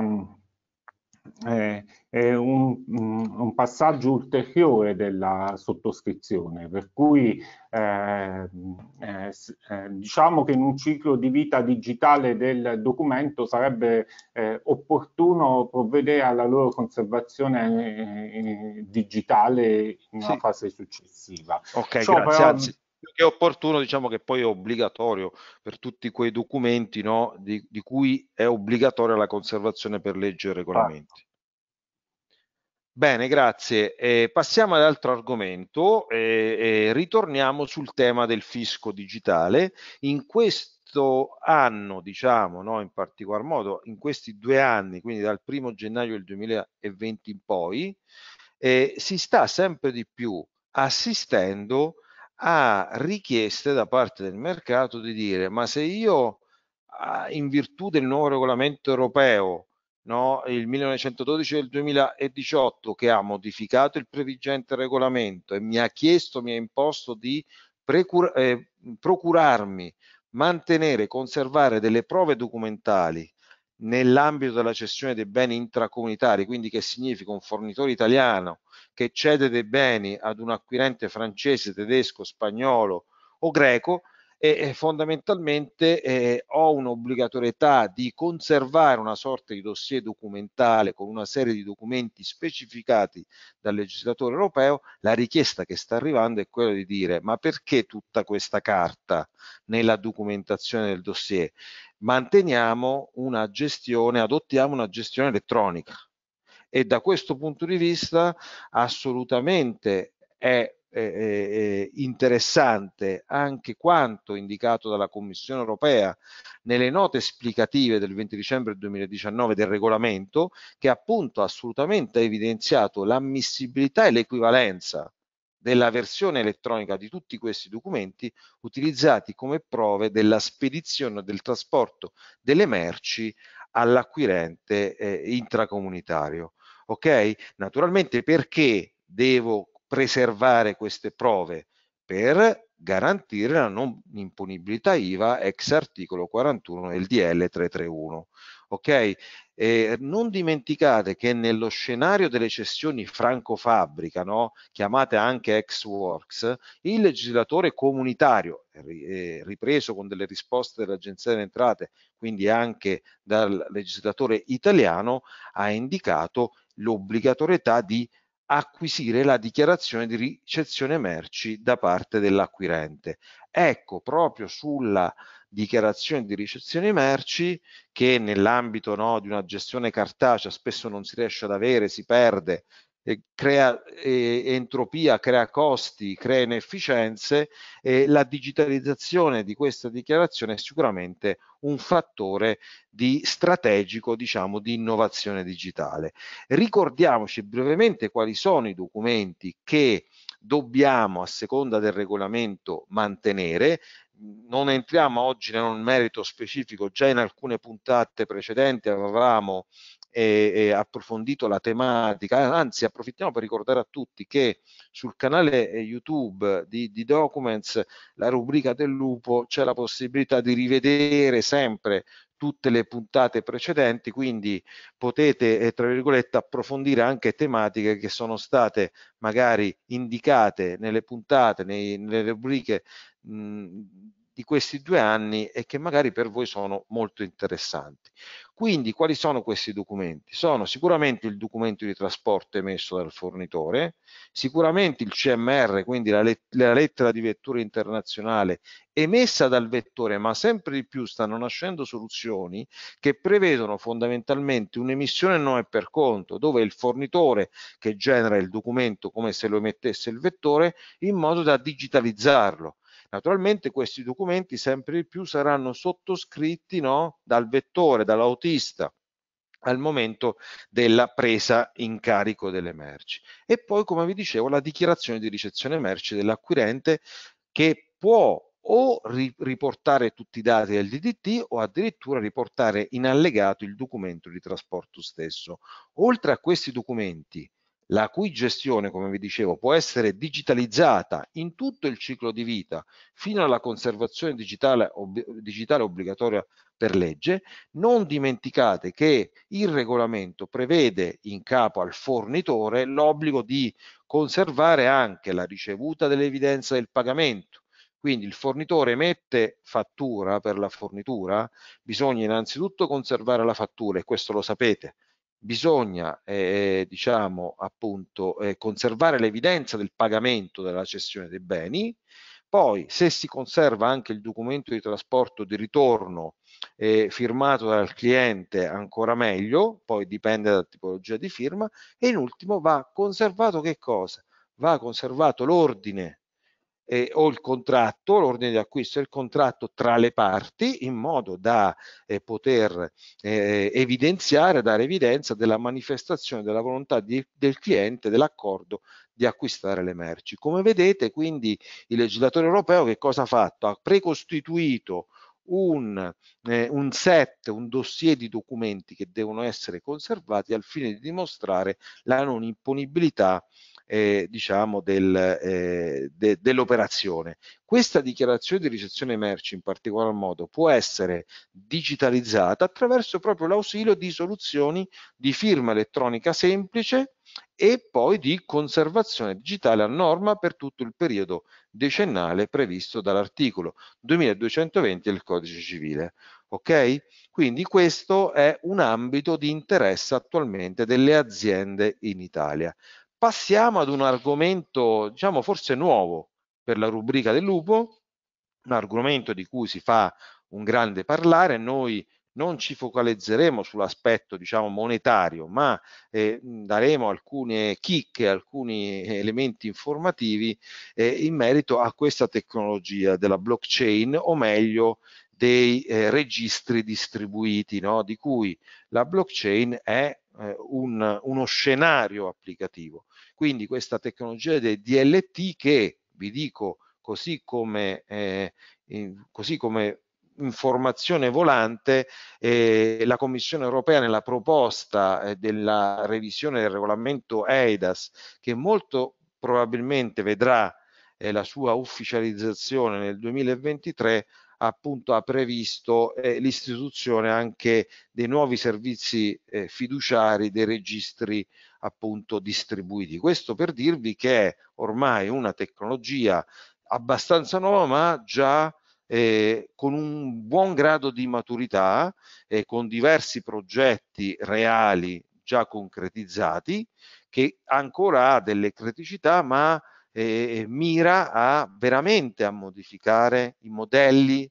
eh, è un, mm, un, passaggio ulteriore della sottoscrizione, per cui eh, eh, eh, diciamo che in un ciclo di vita digitale del documento sarebbe eh, opportuno provvedere alla loro conservazione eh, digitale in una sì. fase successiva. Ok, Ciò grazie. Però più che opportuno, diciamo che poi è obbligatorio per tutti quei documenti no, di, di, cui è obbligatoria la conservazione per legge e regolamenti. Ah. Bene, grazie. Eh, passiamo ad altro argomento e eh, eh, ritorniamo sul tema del fisco digitale. In questo anno, diciamo, no, in particolar modo, in questi due anni, quindi dal primo gennaio del 2020 in poi, eh, si sta sempre di più assistendo a a richieste da parte del mercato di dire ma se io in virtù del nuovo regolamento europeo no, il 1912 del 2018 che ha modificato il previgente regolamento e mi ha chiesto, mi ha imposto di eh, procurarmi, mantenere, conservare delle prove documentali nell'ambito della gestione dei beni intracomunitari, quindi che significa un fornitore italiano che cede dei beni ad un acquirente francese, tedesco, spagnolo o greco, e fondamentalmente eh, ho un'obbligatorietà di conservare una sorta di dossier documentale con una serie di documenti specificati dal legislatore europeo, la richiesta che sta arrivando è quella di dire ma perché tutta questa carta nella documentazione del dossier? manteniamo una gestione, adottiamo una gestione elettronica e da questo punto di vista assolutamente è, è interessante anche quanto indicato dalla Commissione europea nelle note esplicative del 20 dicembre 2019 del regolamento che appunto assolutamente ha evidenziato l'ammissibilità e l'equivalenza della versione elettronica di tutti questi documenti utilizzati come prove della spedizione del trasporto delle merci all'acquirente eh, intracomunitario. Ok? Naturalmente perché devo preservare queste prove? Per garantire la non imponibilità IVA ex articolo 41 del DL 331 ok? E non dimenticate che nello scenario delle cessioni franco fabbrica, no? chiamate anche ex works, il legislatore comunitario, eh, ripreso con delle risposte dell'Agenzia delle Entrate, quindi anche dal legislatore italiano, ha indicato l'obbligatorietà di acquisire la dichiarazione di ricezione merci da parte dell'acquirente. Ecco, proprio sulla dichiarazione di ricezione merci che nell'ambito no, di una gestione cartacea spesso non si riesce ad avere, si perde, eh, crea eh, entropia, crea costi, crea inefficienze e la digitalizzazione di questa dichiarazione è sicuramente un fattore di strategico diciamo di innovazione digitale. Ricordiamoci brevemente quali sono i documenti che dobbiamo a seconda del regolamento mantenere non entriamo oggi nel merito specifico, già in alcune puntate precedenti avevamo eh, eh, approfondito la tematica, anzi approfittiamo per ricordare a tutti che sul canale eh, YouTube di, di, Documents, la rubrica del lupo, c'è la possibilità di rivedere sempre tutte le puntate precedenti, quindi potete, eh, tra virgolette, approfondire anche tematiche che sono state magari indicate nelle puntate, nei, nelle rubriche Mhmm, di questi due anni e che magari per voi sono molto interessanti. Quindi quali sono questi documenti? Sono sicuramente il documento di trasporto emesso dal fornitore, sicuramente il CMR, quindi la, let la lettera di vettura internazionale emessa dal vettore, ma sempre di più stanno nascendo soluzioni che prevedono fondamentalmente un'emissione non è per conto, dove il fornitore che genera il documento come se lo emettesse il vettore in modo da digitalizzarlo Naturalmente questi documenti sempre di più saranno sottoscritti no, dal vettore, dall'autista al momento della presa in carico delle merci. E poi, come vi dicevo, la dichiarazione di ricezione merci dell'acquirente che può o riportare tutti i dati del DDT o addirittura riportare in allegato il documento di trasporto stesso. Oltre a questi documenti, la cui gestione, come vi dicevo, può essere digitalizzata in tutto il ciclo di vita fino alla conservazione digitale, ob digitale, obbligatoria per legge, non dimenticate che il regolamento prevede in capo al fornitore l'obbligo di conservare anche la ricevuta dell'evidenza del pagamento. Quindi il fornitore emette fattura per la fornitura, bisogna innanzitutto conservare la fattura e questo lo sapete bisogna eh, diciamo appunto eh, conservare l'evidenza del pagamento della cessione dei beni poi se si conserva anche il documento di trasporto di ritorno eh, firmato dal cliente ancora meglio poi dipende dalla tipologia di firma e in ultimo va conservato che cosa va conservato l'ordine eh, o il contratto, l'ordine di acquisto e il contratto tra le parti in modo da eh, poter eh, evidenziare, dare evidenza della manifestazione della volontà di, del cliente dell'accordo di acquistare le merci. Come vedete quindi il legislatore europeo che cosa ha fatto? Ha precostituito un, eh, un, set, un dossier di documenti che devono essere conservati al fine di dimostrare la non imponibilità eh, diciamo del, eh, de, dell'operazione. Questa dichiarazione di ricezione merci in particolar modo può essere digitalizzata attraverso proprio l'ausilio di soluzioni di firma elettronica semplice e poi di conservazione digitale a norma per tutto il periodo decennale previsto dall'articolo 2220 del codice civile. Ok? Quindi questo è un ambito di interesse attualmente delle aziende in Italia passiamo ad un argomento, diciamo, forse nuovo per la rubrica del lupo, un argomento di cui si fa un grande parlare, noi non ci focalizzeremo sull'aspetto diciamo monetario, ma eh, daremo alcune chicche, alcuni elementi informativi eh, in merito a questa tecnologia della blockchain o meglio dei eh, registri distribuiti, no? di cui la blockchain è eh, un, uno scenario applicativo. Quindi questa tecnologia del DLT che, vi dico, così come, eh, così come informazione volante, eh, la Commissione europea nella proposta eh, della revisione del regolamento EIDAS, che molto probabilmente vedrà eh, la sua ufficializzazione nel 2023, appunto ha previsto eh, l'istituzione anche dei nuovi servizi eh, fiduciari dei registri appunto distribuiti. Questo per dirvi che è ormai una tecnologia abbastanza nuova ma già eh, con un buon grado di maturità e con diversi progetti reali già concretizzati che ancora ha delle criticità ma eh, mira a veramente a modificare i modelli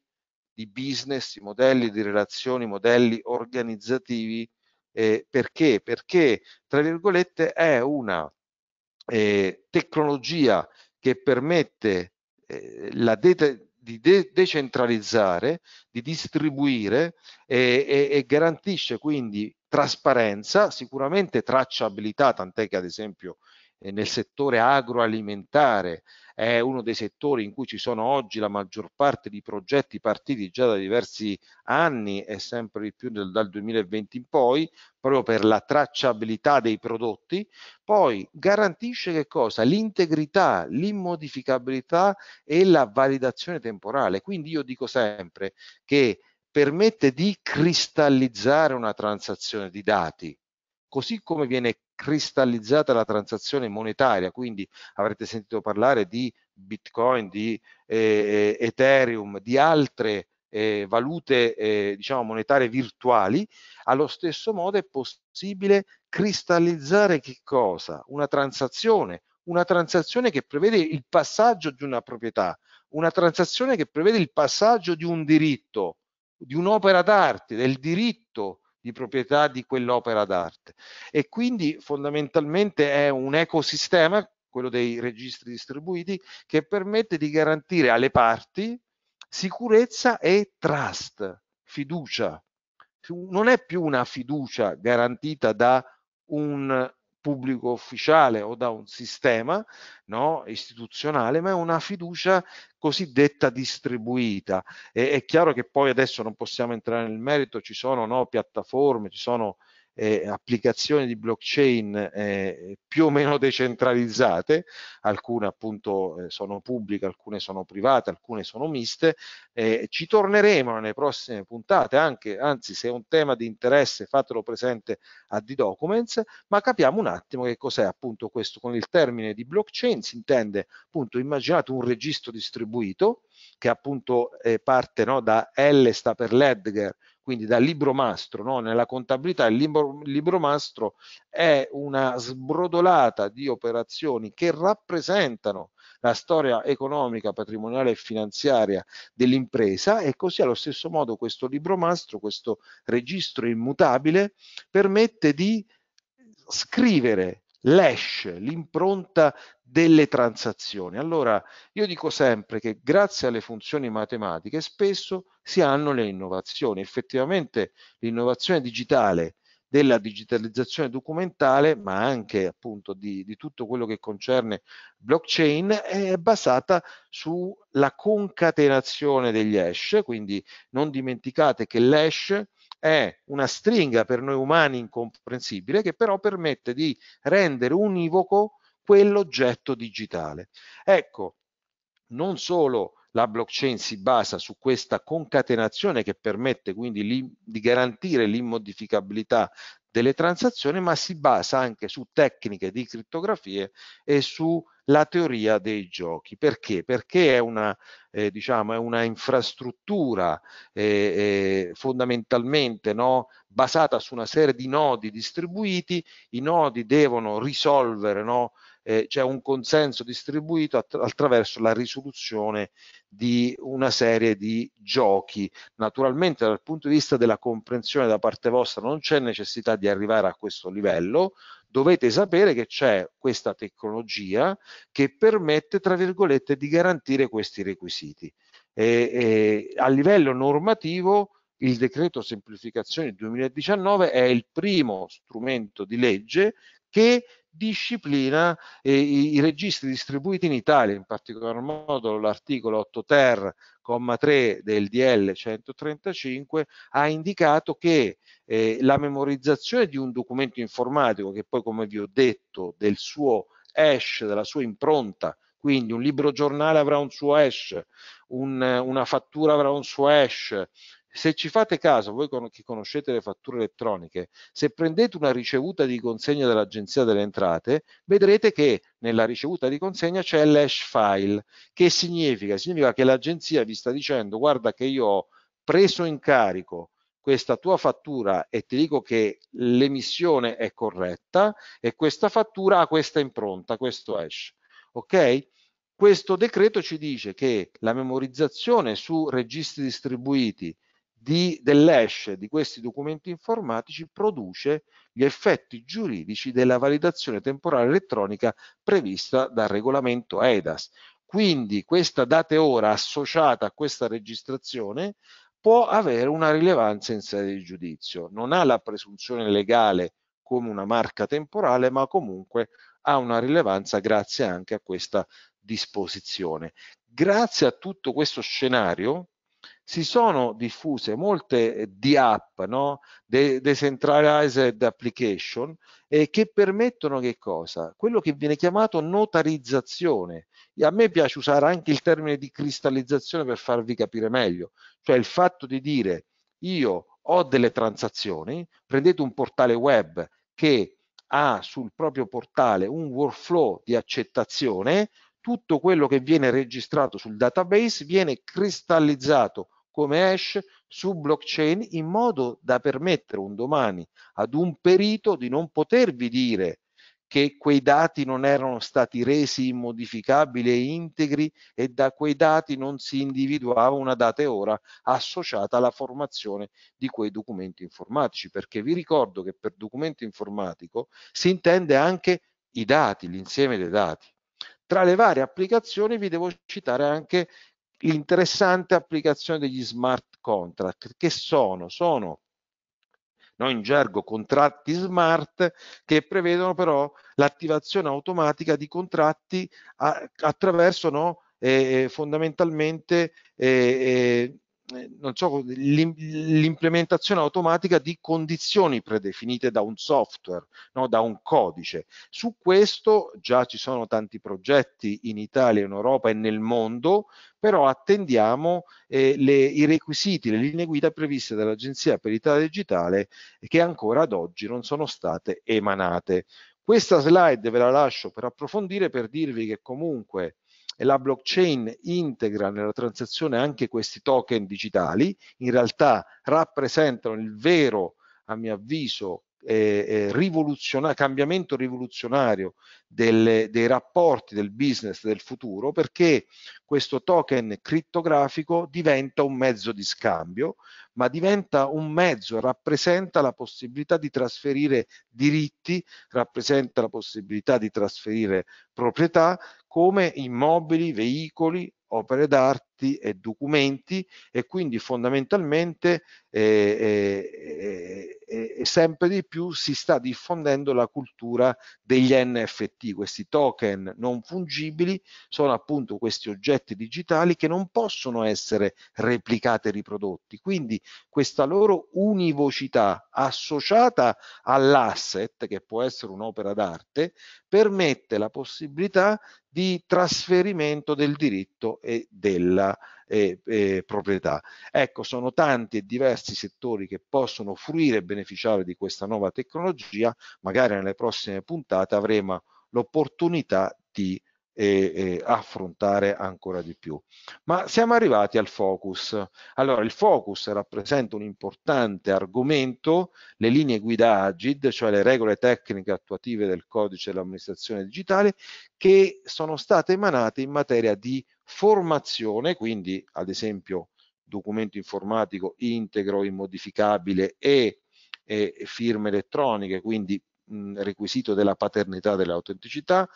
di business, i modelli di relazioni, i modelli organizzativi. Eh, perché? Perché, tra virgolette, è una eh, tecnologia che permette eh, la det- di de- decentralizzare, di distribuire e, e, e garantisce quindi trasparenza, sicuramente tracciabilità, tant'è che ad esempio eh, nel settore agroalimentare, è uno dei settori in cui ci sono oggi la maggior parte di progetti partiti già da diversi anni e sempre di più dal 2020 in poi, proprio per la tracciabilità dei prodotti, poi garantisce che cosa? L'integrità, l'immodificabilità e la validazione temporale. Quindi io dico sempre che permette di cristallizzare una transazione di dati, così come viene cristallizzata la transazione monetaria, quindi avrete sentito parlare di Bitcoin, di eh, eh, Ethereum, di altre eh, valute eh, diciamo monetarie virtuali, allo stesso modo è possibile cristallizzare che cosa? Una transazione, una transazione che prevede il passaggio di una proprietà, una transazione che prevede il passaggio di un diritto, di un'opera d'arte, del diritto di proprietà di quell'opera d'arte. E quindi fondamentalmente è un ecosistema, quello dei registri distribuiti, che permette di garantire alle parti sicurezza e trust, fiducia. Non è più una fiducia garantita da un pubblico ufficiale o da un sistema no, istituzionale, ma è una fiducia cosiddetta distribuita. E, è chiaro che poi adesso non possiamo entrare nel merito, ci sono no, piattaforme, ci sono eh, applicazioni di blockchain eh, più o meno decentralizzate, alcune appunto eh, sono pubbliche, alcune sono private, alcune sono miste, eh, ci torneremo nelle prossime puntate, anche, anzi se è un tema di interesse fatelo presente a The documents ma capiamo un attimo che cos'è appunto questo, con il termine di blockchain si intende appunto immaginate un registro distribuito che appunto parte no, da L sta per Ledger, quindi dal libro mastro, no? nella contabilità il libro, libro, mastro è una sbrodolata di operazioni che rappresentano la storia economica, patrimoniale e finanziaria dell'impresa e così allo stesso modo questo libro mastro, questo registro immutabile permette di scrivere l'esce, l'impronta delle transazioni. Allora io dico sempre che grazie alle funzioni matematiche spesso si hanno le innovazioni. Effettivamente l'innovazione digitale della digitalizzazione documentale, ma anche appunto di, di, tutto quello che concerne blockchain, è basata sulla concatenazione degli hash, quindi non dimenticate che l'hash è una stringa per noi umani incomprensibile che però permette di rendere univoco quell'oggetto digitale. Ecco, non solo la blockchain si basa su questa concatenazione che permette quindi di garantire l'immodificabilità delle transazioni, ma si basa anche su tecniche di criptografie e sulla teoria dei giochi. Perché? Perché è una, eh, diciamo, è una infrastruttura eh, eh, fondamentalmente no, basata su una serie di nodi distribuiti, i nodi devono risolvere no, eh, c'è un consenso distribuito att attraverso la risoluzione di una serie di giochi. Naturalmente dal punto di vista della comprensione da parte vostra non c'è necessità di arrivare a questo livello, dovete sapere che c'è questa tecnologia che permette, tra virgolette, di garantire questi requisiti. E, e, a livello normativo il decreto semplificazione 2019 è il primo strumento di legge che disciplina eh, i, i, registri distribuiti in Italia, in particolar modo l'articolo 8 ter, comma 3 del DL 135, ha indicato che eh, la memorizzazione di un documento informatico, che poi come vi ho detto, del suo hash, della sua impronta, quindi un libro giornale avrà un suo hash, un, una fattura avrà un suo hash, se ci fate caso, voi che conoscete le fatture elettroniche, se prendete una ricevuta di consegna dell'Agenzia delle Entrate, vedrete che nella ricevuta di consegna c'è l'hash file. Che significa? Significa che l'Agenzia vi sta dicendo guarda che io ho preso in carico questa tua fattura e ti dico che l'emissione è corretta e questa fattura ha questa impronta, questo hash. Ok? Questo decreto ci dice che la memorizzazione su registri distribuiti di, dell'esce di questi documenti informatici produce gli effetti giuridici della validazione temporale elettronica prevista dal regolamento EDAS. Quindi questa data e ora associata a questa registrazione può avere una rilevanza in sede di giudizio. Non ha la presunzione legale come una marca temporale, ma comunque ha una rilevanza grazie anche a questa disposizione. Grazie a tutto questo scenario, si sono diffuse molte eh, DApp, no? De Decentralized Application, eh, che permettono che cosa? Quello che viene chiamato notarizzazione. E a me piace usare anche il termine di cristallizzazione per farvi capire meglio, cioè il fatto di dire io ho delle transazioni, prendete un portale web che ha sul proprio portale un workflow di accettazione, tutto quello che viene registrato sul database viene cristallizzato come hash su blockchain in modo da permettere un domani ad un perito di non potervi dire che quei dati non erano stati resi immodificabili e integri e da quei dati non si individuava una data e ora associata alla formazione di quei documenti informatici, perché vi ricordo che per documento informatico si intende anche i dati, l'insieme dei dati. Tra le varie applicazioni vi devo citare anche l'interessante applicazione degli smart contract che sono, sono no, in gergo contratti smart che prevedono però l'attivazione automatica di contratti a, attraverso no, eh, eh fondamentalmente eh, eh eh, so, l'implementazione automatica di condizioni predefinite da un software, no? da un codice. Su questo già ci sono tanti progetti in Italia, in Europa e nel mondo, però attendiamo eh, le, i requisiti, le linee guida previste dall'Agenzia per l'Italia Digitale eh, che ancora ad oggi non sono state emanate. Questa slide ve la lascio per approfondire, per dirvi che comunque e la blockchain integra nella transazione anche questi token digitali, in realtà rappresentano il vero, a mio avviso, eh, eh rivoluzionario, cambiamento rivoluzionario delle, dei rapporti del business del futuro perché questo token criptografico diventa un mezzo di scambio, ma diventa un mezzo, rappresenta la possibilità di trasferire diritti, rappresenta la possibilità di trasferire proprietà come immobili, veicoli, opere d'arte e documenti e quindi fondamentalmente eh, eh, eh, eh, eh sempre di più si sta diffondendo la cultura degli NFT questi token non fungibili, sono appunto questi oggetti digitali che non possono essere replicati e riprodotti. Quindi questa loro univocità associata all'asset, che può essere un'opera d'arte, permette la possibilità di trasferimento del diritto e della eh, eh, proprietà. Ecco, sono tanti e diversi settori che possono fruire e beneficiare di questa nuova tecnologia, magari nelle prossime puntate avremo l'opportunità di e, eh, e, eh, affrontare ancora di più. Ma siamo arrivati al focus. Allora, il focus rappresenta un importante argomento, le linee guida AGID, cioè le regole tecniche attuative del codice dell'amministrazione digitale, che sono state emanate in materia di formazione, quindi ad esempio documento informatico integro, immodificabile e, e firme elettroniche, quindi mh, requisito della paternità dell'autenticità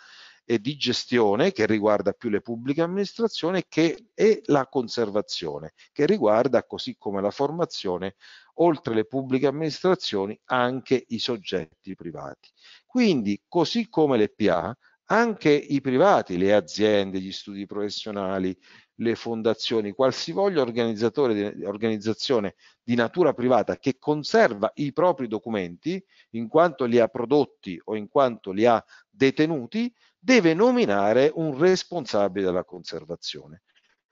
e di gestione che riguarda più le pubbliche amministrazioni che è la conservazione che riguarda così come la formazione oltre le pubbliche amministrazioni anche i soggetti privati. Quindi così come le PA anche i privati, le aziende, gli studi professionali, le fondazioni, qualsivoglia organizzazione di natura privata che conserva i propri documenti in quanto li ha prodotti o in quanto li ha detenuti, deve nominare un responsabile della conservazione.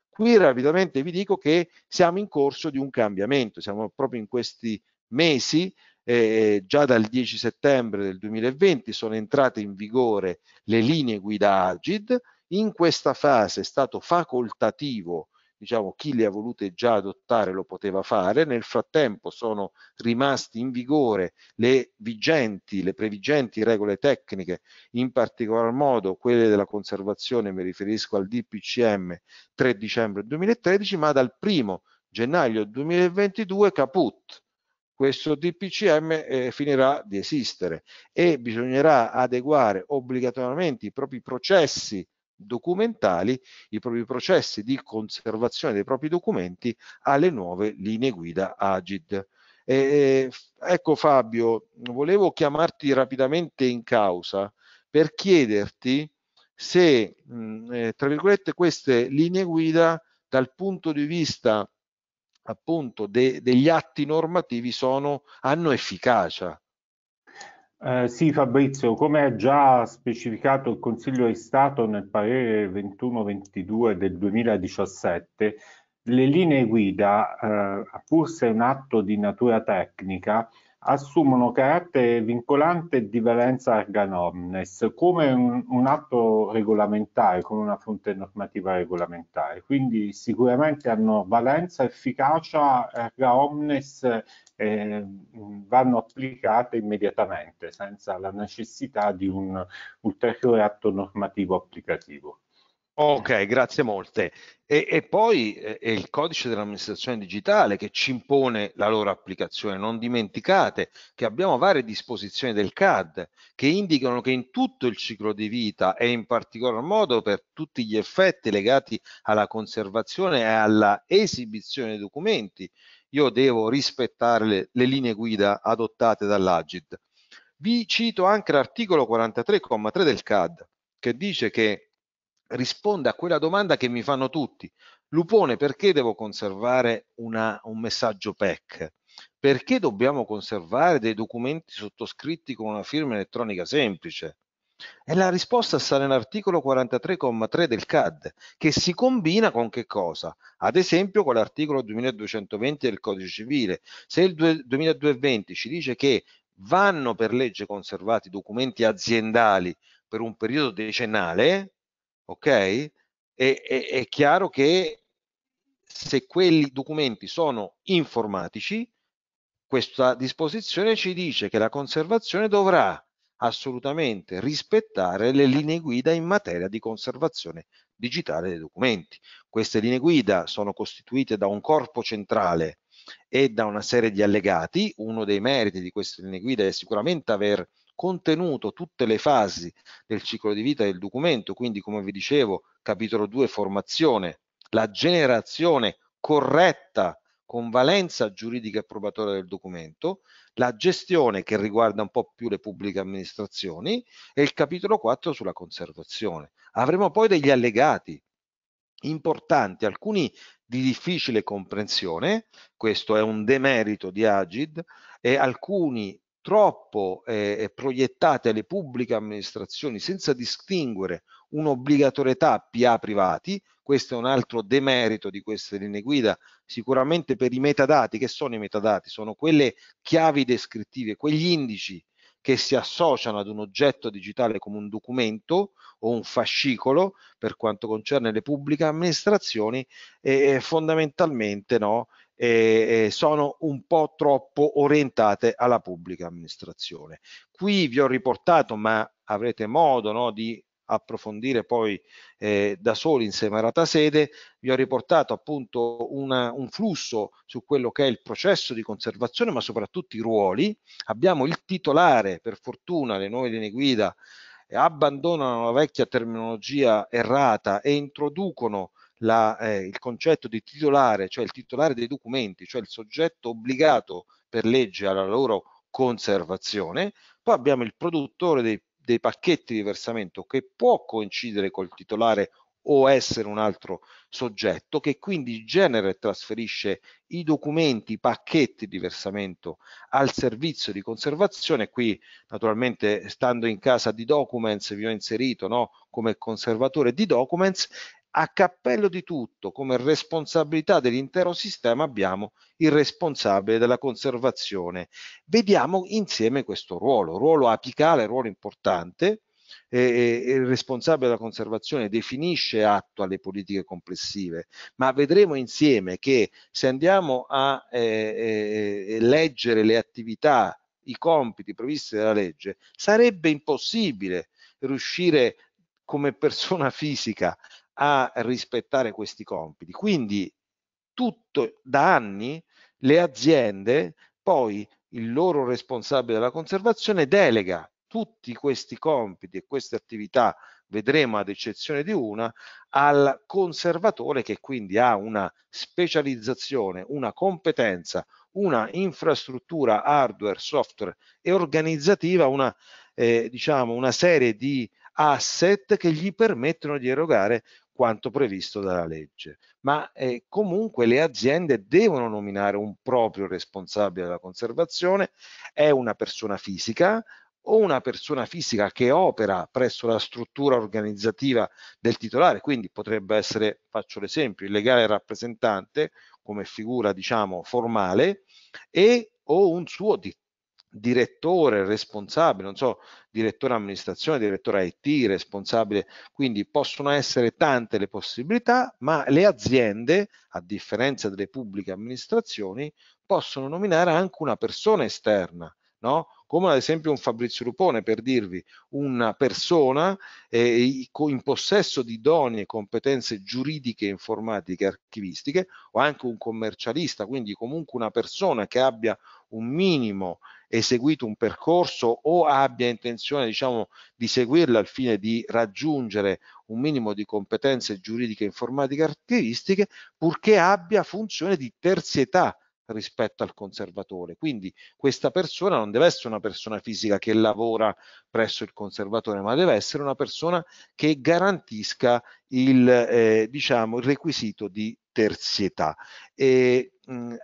Qui rapidamente vi dico che siamo in corso di un cambiamento, siamo proprio in questi mesi, eh, già dal 10 settembre del 2020 sono entrate in vigore le linee guida AGID, in questa fase è stato facoltativo, diciamo chi le ha volute già adottare lo poteva fare, nel frattempo sono rimasti in vigore le vigenti, le previgenti regole tecniche, in particolar modo quelle della conservazione, mi riferisco al DPCM 3 dicembre 2013, ma dal 1 gennaio 2022 caput, questo DPCM eh, finirà di esistere e bisognerà adeguare obbligatoriamente i propri processi documentali, i propri processi di conservazione dei propri documenti alle nuove linee guida Agid. E, ecco Fabio, volevo chiamarti rapidamente in causa per chiederti se, eh, tra virgolette, queste linee guida dal punto di vista appunto de, degli atti normativi sono, hanno efficacia eh, sì Fabrizio, come ha già specificato il Consiglio di Stato nel parere 21-22 del 2017, le linee guida, eh, pur se un atto di natura tecnica, assumono carattere vincolante di valenza erga omnes, come un, un, atto regolamentare, come una fonte normativa regolamentare. Quindi sicuramente hanno valenza, efficacia erga omnes eh, vanno applicate immediatamente senza la necessità di un ulteriore atto normativo applicativo. Ok, grazie molte. E, e poi eh, è il codice dell'amministrazione digitale che ci impone la loro applicazione. Non dimenticate che abbiamo varie disposizioni del CAD che indicano che in tutto il ciclo di vita e in particolar modo per tutti gli effetti legati alla conservazione e alla esibizione dei documenti, io devo rispettare le, le linee guida adottate dall'Agid. Vi cito anche l'articolo 43,3 del CAD che dice che risponde a quella domanda che mi fanno tutti. Lupone, perché devo conservare una, un messaggio PEC? Perché dobbiamo conservare dei documenti sottoscritti con una firma elettronica semplice? E la risposta sta nell'articolo 43,3 del CAD, che si combina con che cosa? Ad esempio con l'articolo 2220 del Codice Civile. Se il 2220 ci dice che vanno per legge conservati documenti aziendali per un periodo decennale, ok? E, e, è chiaro che se quei documenti sono informatici, questa disposizione ci dice che la conservazione dovrà assolutamente rispettare le linee guida in materia di conservazione digitale dei documenti. Queste linee guida sono costituite da un corpo centrale e da una serie di allegati. Uno dei meriti di queste linee guida è sicuramente aver contenuto tutte le fasi del ciclo di vita del documento, quindi come vi dicevo, capitolo 2 formazione, la generazione corretta con valenza giuridica e probatoria del documento, la gestione che riguarda un po' più le pubbliche amministrazioni e il capitolo 4 sulla conservazione. Avremo poi degli allegati importanti, alcuni di difficile comprensione, questo è un demerito di Agid, e alcuni troppo eh, proiettate alle pubbliche amministrazioni senza distinguere un'obbligatorietà PA privati, questo è un altro demerito di queste linee guida, sicuramente per i metadati, che sono i metadati? Sono quelle chiavi descrittive, quegli indici che si associano ad un oggetto digitale come un documento o un fascicolo per quanto concerne le pubbliche amministrazioni e fondamentalmente no, eh, sono un po' troppo orientate alla pubblica amministrazione. Qui vi ho riportato, ma avrete modo no, di approfondire poi eh, da soli in separata sede, vi ho riportato appunto una, un flusso su quello che è il processo di conservazione, ma soprattutto i ruoli. Abbiamo il titolare, per fortuna le nuove linee guida eh, abbandonano la vecchia terminologia errata e introducono la, eh, il concetto di titolare, cioè il titolare dei documenti, cioè il soggetto obbligato per legge alla loro conservazione, poi abbiamo il produttore dei, dei pacchetti di versamento che può coincidere col titolare o essere un altro soggetto che quindi genera e trasferisce i documenti, i pacchetti di versamento al servizio di conservazione. Qui naturalmente stando in casa di documents vi ho inserito no, come conservatore di documents a cappello di tutto, come responsabilità dell'intero sistema, abbiamo il responsabile della conservazione. Vediamo insieme questo ruolo, ruolo apicale, ruolo importante. Eh, il responsabile della conservazione definisce e attua le politiche complessive, ma vedremo insieme che se andiamo a eh, eh, eh, leggere le attività, i compiti previsti dalla legge, sarebbe impossibile riuscire come persona fisica a rispettare questi compiti. Quindi tutto da anni le aziende poi il loro responsabile della conservazione delega tutti questi compiti e queste attività, vedremo ad eccezione di una, al conservatore che quindi ha una specializzazione, una competenza, una infrastruttura hardware, software e organizzativa, una, eh, diciamo, una serie di asset che gli permettono di erogare quanto previsto dalla legge. Ma eh, comunque le aziende devono nominare un proprio responsabile della conservazione, è una persona fisica o una persona fisica che opera presso la struttura organizzativa del titolare, quindi potrebbe essere, faccio l'esempio, il legale rappresentante come figura diciamo formale e o un suo dittatore direttore responsabile, non so, direttore amministrazione, direttore IT, responsabile, quindi possono essere tante le possibilità, ma le aziende, a differenza delle pubbliche amministrazioni, possono nominare anche una persona esterna, no? come ad esempio un Fabrizio Lupone per dirvi una persona eh, in possesso di idonee competenze giuridiche, informatiche, archivistiche o anche un commercialista, quindi comunque una persona che abbia un minimo eseguito un percorso o abbia intenzione diciamo, di seguirlo al fine di raggiungere un minimo di competenze giuridiche e informatiche archivistiche, purché abbia funzione di terzietà rispetto al conservatore. Quindi questa persona non deve essere una persona fisica che lavora presso il conservatore, ma deve essere una persona che garantisca il, eh, diciamo, il requisito di terzietà. E, mh,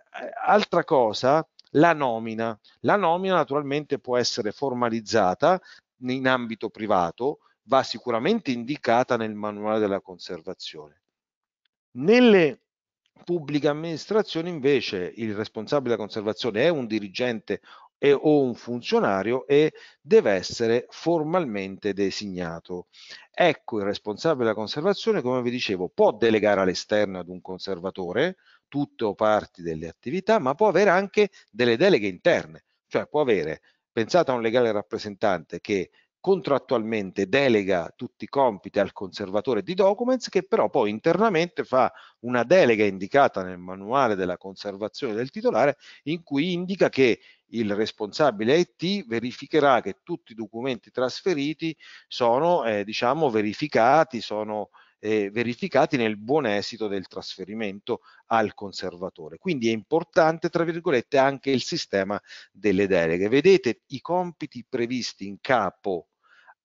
altra cosa la nomina. La nomina naturalmente può essere formalizzata in ambito privato, va sicuramente indicata nel manuale della conservazione. Nelle pubbliche amministrazioni invece il responsabile della conservazione è un dirigente e, o un funzionario e deve essere formalmente designato. Ecco il responsabile della conservazione, come vi dicevo, può delegare all'esterno ad un conservatore, tutte o parti delle attività, ma può avere anche delle deleghe interne, cioè può avere, pensate a un legale rappresentante che contrattualmente delega tutti i compiti al conservatore di documents che però poi internamente fa una delega indicata nel manuale della conservazione del titolare in cui indica che il responsabile IT verificherà che tutti i documenti trasferiti sono eh, diciamo verificati, sono eh, verificati nel buon esito del trasferimento al conservatore. Quindi è importante, tra virgolette, anche il sistema delle deleghe. Vedete i compiti previsti in capo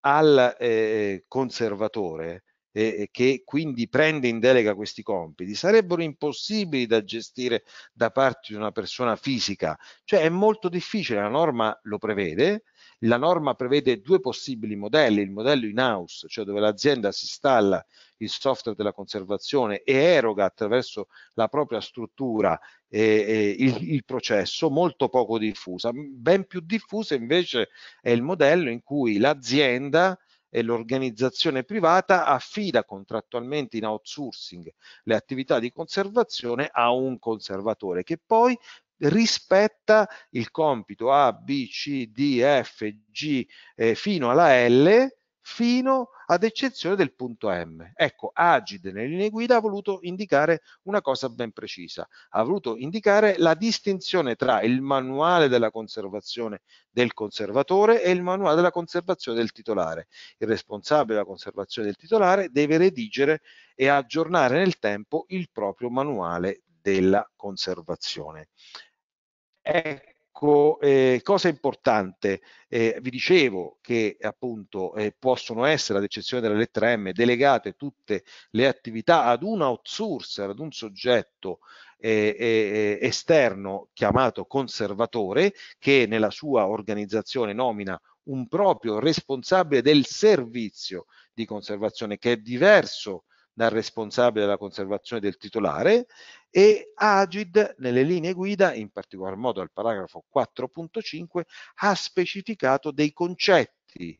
al eh, conservatore eh, eh, che quindi prende in delega questi compiti sarebbero impossibili da gestire da parte di una persona fisica cioè è molto difficile la norma lo prevede la norma prevede due possibili modelli il modello in house cioè dove l'azienda si installa il software della conservazione e eroga attraverso la propria struttura eh, eh, il, il, processo, molto poco diffusa. Ben più diffusa invece è il modello in cui l'azienda e l'organizzazione privata affida contrattualmente in outsourcing le attività di conservazione a un conservatore che poi rispetta il compito A, B, C, D, F, G eh, fino alla L fino ad eccezione del punto M. Ecco, Agide nelle linee guida ha voluto indicare una cosa ben precisa, ha voluto indicare la distinzione tra il manuale della conservazione del conservatore e il manuale della conservazione del titolare. Il responsabile della conservazione del titolare deve redigere e aggiornare nel tempo il proprio manuale della conservazione. Ecco Ecco, eh, cosa importante, eh, vi dicevo che appunto eh, possono essere, ad eccezione della lettera M, delegate tutte le attività ad un outsourcer, ad un soggetto eh, eh, eh, esterno chiamato conservatore che nella sua organizzazione nomina un proprio responsabile del servizio di conservazione che è diverso dal responsabile della conservazione del titolare e Agid nelle linee guida, in particolar modo al paragrafo 4.5, ha specificato dei concetti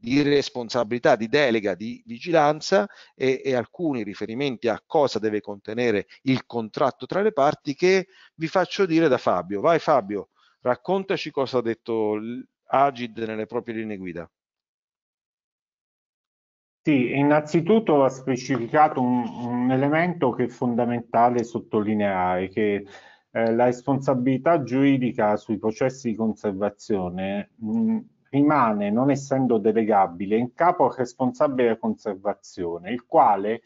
di responsabilità, di delega, di vigilanza e, e, alcuni riferimenti a cosa deve contenere il contratto tra le parti che vi faccio dire da Fabio. Vai Fabio, raccontaci cosa ha detto Agid nelle proprie linee guida. Sì, innanzitutto ha specificato un, un elemento che è fondamentale sottolineare, che eh, la responsabilità giuridica sui processi di conservazione mh, mm, rimane, non essendo delegabile, in capo al responsabile della conservazione, il quale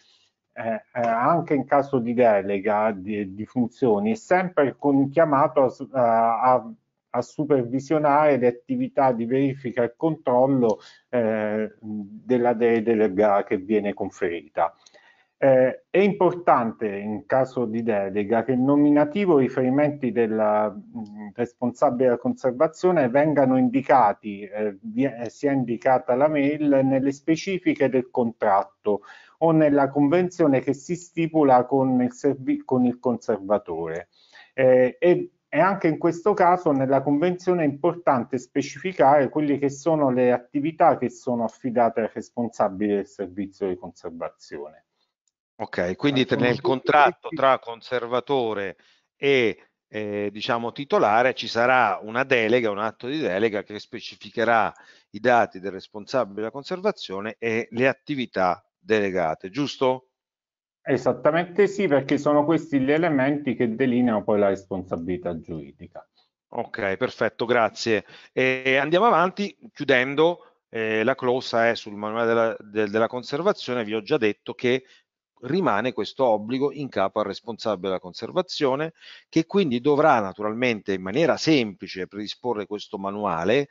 eh, eh, anche in caso di delega di, di funzioni è sempre con, chiamato a, a, a supervisionare le attività di verifica e controllo eh, della delega che viene conferita. Eh, è importante in caso di delega che il nominativo riferimenti del mm, responsabile della conservazione vengano indicati, eh, eh, sia indicata la mail, nelle specifiche del contratto o nella convenzione che si stipula con il, con il conservatore. Eh, e e anche in questo caso nella convenzione è importante specificare quelle che sono le attività che sono affidate al responsabile del servizio di conservazione. Ok, quindi eh, nel contratto tra conservatore e eh, diciamo titolare ci sarà una delega, un atto di delega che specificherà i dati del responsabile della conservazione e le attività delegate, giusto? Esattamente sì, perché sono questi gli elementi che delineano poi la responsabilità giuridica. Ok, perfetto, grazie. E andiamo avanti chiudendo. Eh, la clausa è sul manuale della, de, della conservazione, vi ho già detto che rimane questo obbligo in capo al responsabile della conservazione che quindi dovrà naturalmente in maniera semplice predisporre questo manuale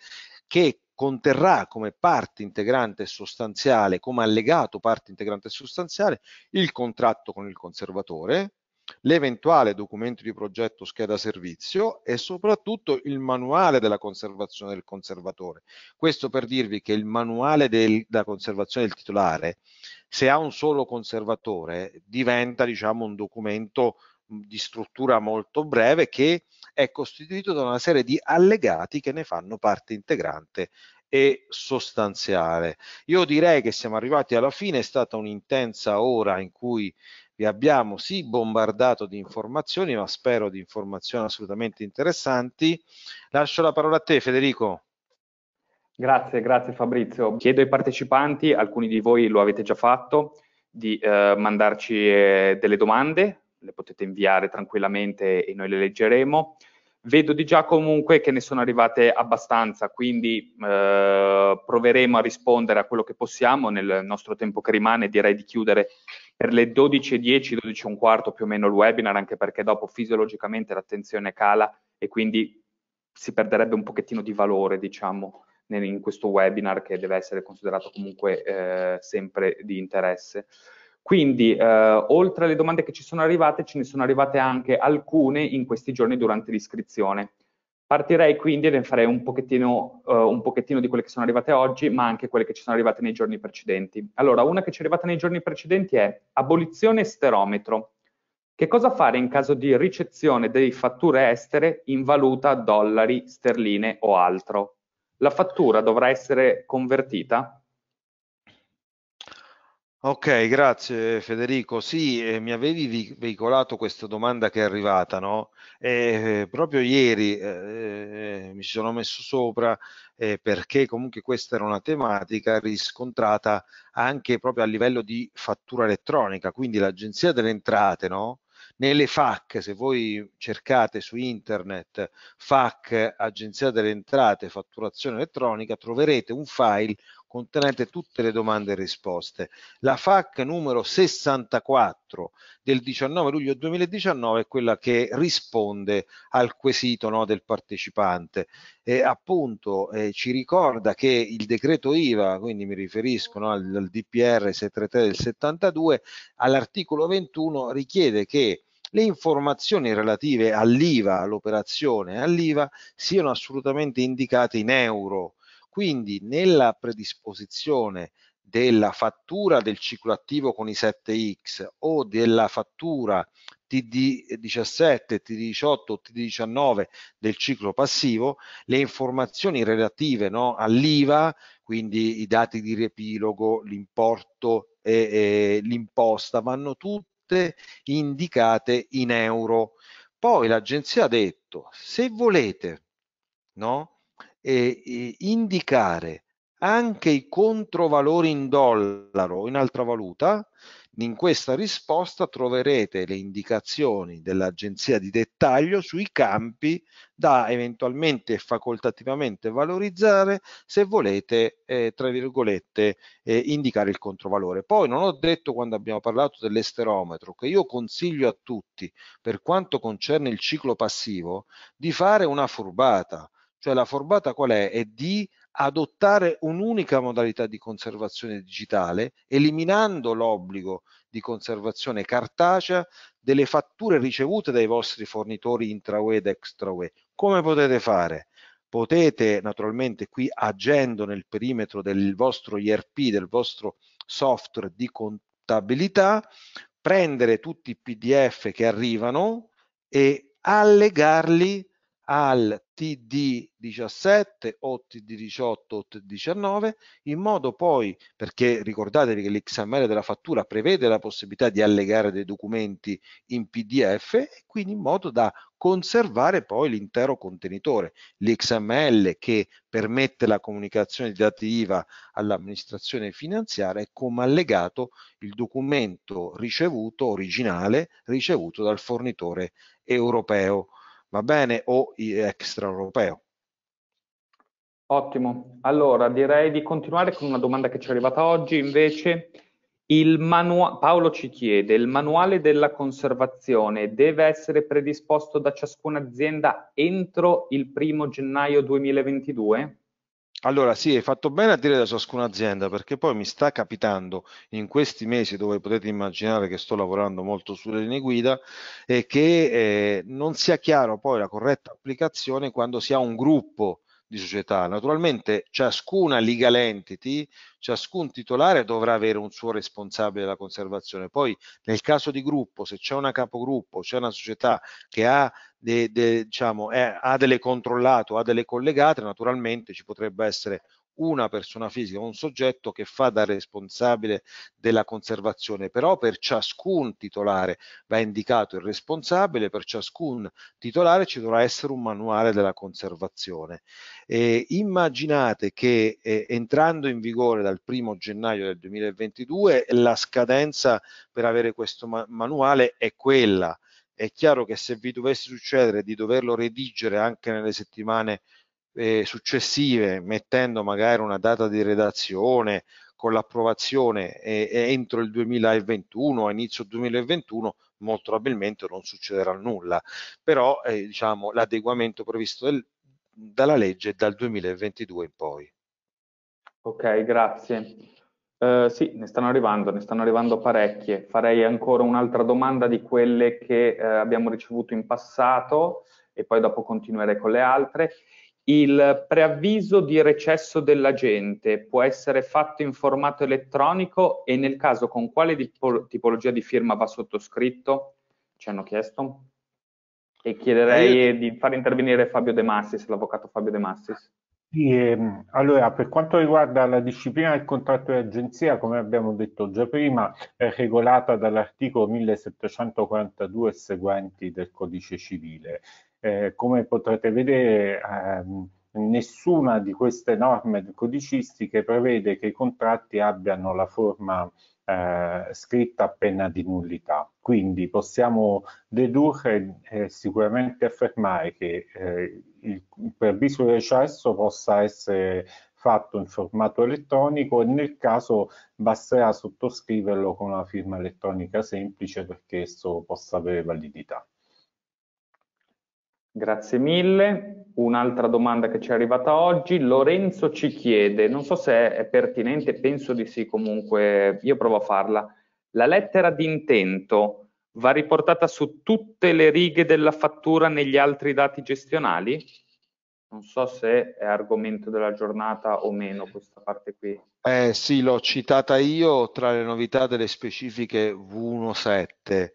che conterrà come parte integrante e sostanziale, come allegato parte integrante e sostanziale, il contratto con il conservatore, l'eventuale documento di progetto scheda servizio e soprattutto il manuale della conservazione del conservatore. Questo per dirvi che il manuale del, della conservazione del titolare, se ha un solo conservatore, diventa diciamo un documento di struttura molto breve che è costituito da una serie di allegati che ne fanno parte integrante e sostanziale. Io direi che siamo arrivati alla fine, è stata un'intensa ora in cui vi abbiamo sì bombardato di informazioni, ma spero di informazioni assolutamente interessanti. Lascio la parola a te Federico. Grazie, grazie Fabrizio. Chiedo ai partecipanti, alcuni di voi lo avete già fatto, di eh, mandarci eh, delle domande le potete inviare tranquillamente e noi le leggeremo. Vedo di già comunque che ne sono arrivate abbastanza, quindi eh, proveremo a rispondere a quello che possiamo nel nostro tempo che rimane. Direi di chiudere per le 12.10, 12.15 più o meno il webinar, anche perché dopo fisiologicamente l'attenzione cala e quindi si perderebbe un pochettino di valore, diciamo, in questo webinar che deve essere considerato comunque eh, sempre di interesse. Quindi, eh, oltre alle domande che ci sono arrivate, ce ne sono arrivate anche alcune in questi giorni durante l'iscrizione. Partirei quindi e ne farei un pochettino, eh, un pochettino di quelle che sono arrivate oggi, ma anche quelle che ci sono arrivate nei giorni precedenti. Allora, una che ci è arrivata nei giorni precedenti è abolizione sterometro. Che cosa fare in caso di ricezione di fatture estere in valuta, dollari, sterline o altro? La fattura dovrà essere convertita? Ok, grazie Federico. Sì, eh, mi avevi veicolato questa domanda che è arrivata, no? E, eh, eh, proprio ieri eh, eh, eh mi ci sono messo sopra perché comunque questa era una tematica riscontrata anche proprio a livello di fattura elettronica, quindi l'Agenzia delle Entrate, no? Nelle FAC, se voi cercate su internet FAC, Agenzia delle Entrate, fatturazione elettronica, troverete un file contenente tutte le domande e risposte. La FAC numero 64 del 19 luglio 2019 è quella che risponde al quesito no, del partecipante e appunto eh, ci ricorda che il decreto IVA, quindi mi riferisco no, al, al DPR 633 del 72, all'articolo 21 richiede che le informazioni relative all'IVA, all'operazione all'IVA, siano assolutamente indicate in euro quindi nella predisposizione della fattura del ciclo attivo con i 7X o della fattura TD17, TD18, TD19 del ciclo passivo, le informazioni relative no, all'IVA, quindi i dati di riepilogo, l'importo e, e l'imposta, vanno tutte indicate in euro. Poi l'agenzia ha detto, se volete, no, eh, indicare anche i controvalori in dollaro o in altra valuta, in questa risposta troverete le indicazioni dell'agenzia di dettaglio sui campi da eventualmente facoltativamente valorizzare se volete, eh, tra virgolette, eh, indicare il controvalore. Poi non ho detto quando abbiamo parlato dell'esterometro che io consiglio a tutti, per quanto concerne il ciclo passivo, di fare una furbata cioè la forbata qual è? È di adottare un'unica modalità di conservazione digitale, eliminando l'obbligo di conservazione cartacea delle fatture ricevute dai vostri fornitori intra-UE ed extra-UE. Come potete fare? Potete naturalmente qui agendo nel perimetro del vostro IRP, del vostro software di contabilità, prendere tutti i PDF che arrivano e allegarli al TD17 o TD18 o TD19 in modo poi, perché ricordatevi che l'XML della fattura prevede la possibilità di allegare dei documenti in PDF e quindi in modo da conservare poi l'intero contenitore. L'XML che permette la comunicazione di dati IVA all'amministrazione finanziaria è come allegato il documento ricevuto, originale, ricevuto dal fornitore europeo va bene, o extraeuropeo. Ottimo, allora direi di continuare con una domanda che ci è arrivata oggi invece. Manua- Paolo ci chiede, il manuale della conservazione deve essere predisposto da ciascuna azienda entro il primo gennaio 2022? Allora, sì, hai fatto bene a dire da ciascuna azienda, perché poi mi sta capitando in questi mesi dove potete immaginare che sto lavorando molto sulle linee guida e eh, che eh, non sia chiaro poi la corretta applicazione quando si ha un gruppo di società. Naturalmente ciascuna legal entity, ciascun titolare dovrà avere un suo responsabile della conservazione. Poi nel caso di gruppo, se c'è una capogruppo, c'è una società che ha, de, de, diciamo, è, ha delle controllate o ha delle collegate, naturalmente ci potrebbe essere una persona fisica, un soggetto che fa da responsabile della conservazione, però per ciascun titolare va indicato il responsabile, per ciascun titolare ci dovrà essere un manuale della conservazione. Eh, immaginate che eh, entrando in vigore dal 1 gennaio del 2022 la scadenza per avere questo ma manuale è quella. È chiaro che se vi dovesse succedere di doverlo redigere anche nelle settimane eh, successive, mettendo magari una data di redazione con l'approvazione eh, entro il 2021, a inizio 2021, molto probabilmente non succederà nulla. Però eh, diciamo, l'adeguamento previsto del, dalla legge dal 2022 in poi. Ok, grazie. Uh, sì, ne stanno arrivando, ne stanno arrivando parecchie. Farei ancora un'altra domanda di quelle che uh, abbiamo ricevuto in passato e poi dopo continuerei con le altre. Il preavviso di recesso dell'agente può essere fatto in formato elettronico e nel caso con quale tipologia di firma va sottoscritto? Ci hanno chiesto. E chiederei eh, di far intervenire Fabio De Massis, l'avvocato Fabio De Massis. Sì, ehm, allora, per quanto riguarda la disciplina del contratto di agenzia, come abbiamo detto già prima, è regolata dall'articolo 1742 e seguenti del codice civile eh, come potrete vedere, ehm, nessuna di queste norme codicistiche prevede che i contratti abbiano la forma eh, scritta a pena di nullità. Quindi possiamo dedurre e eh, sicuramente affermare che eh, il preavviso di recesso possa essere fatto in formato elettronico e nel caso basterà sottoscriverlo con una firma elettronica semplice perché esso possa avere validità. Grazie mille. Un'altra domanda che ci è arrivata oggi, Lorenzo ci chiede, non so se è pertinente, penso di sì comunque, io provo a farla. La lettera d'intento va riportata su tutte le righe della fattura negli altri dati gestionali? Non so se è argomento della giornata o meno questa parte qui. Eh, sì, l'ho citata io tra le novità delle specifiche V17.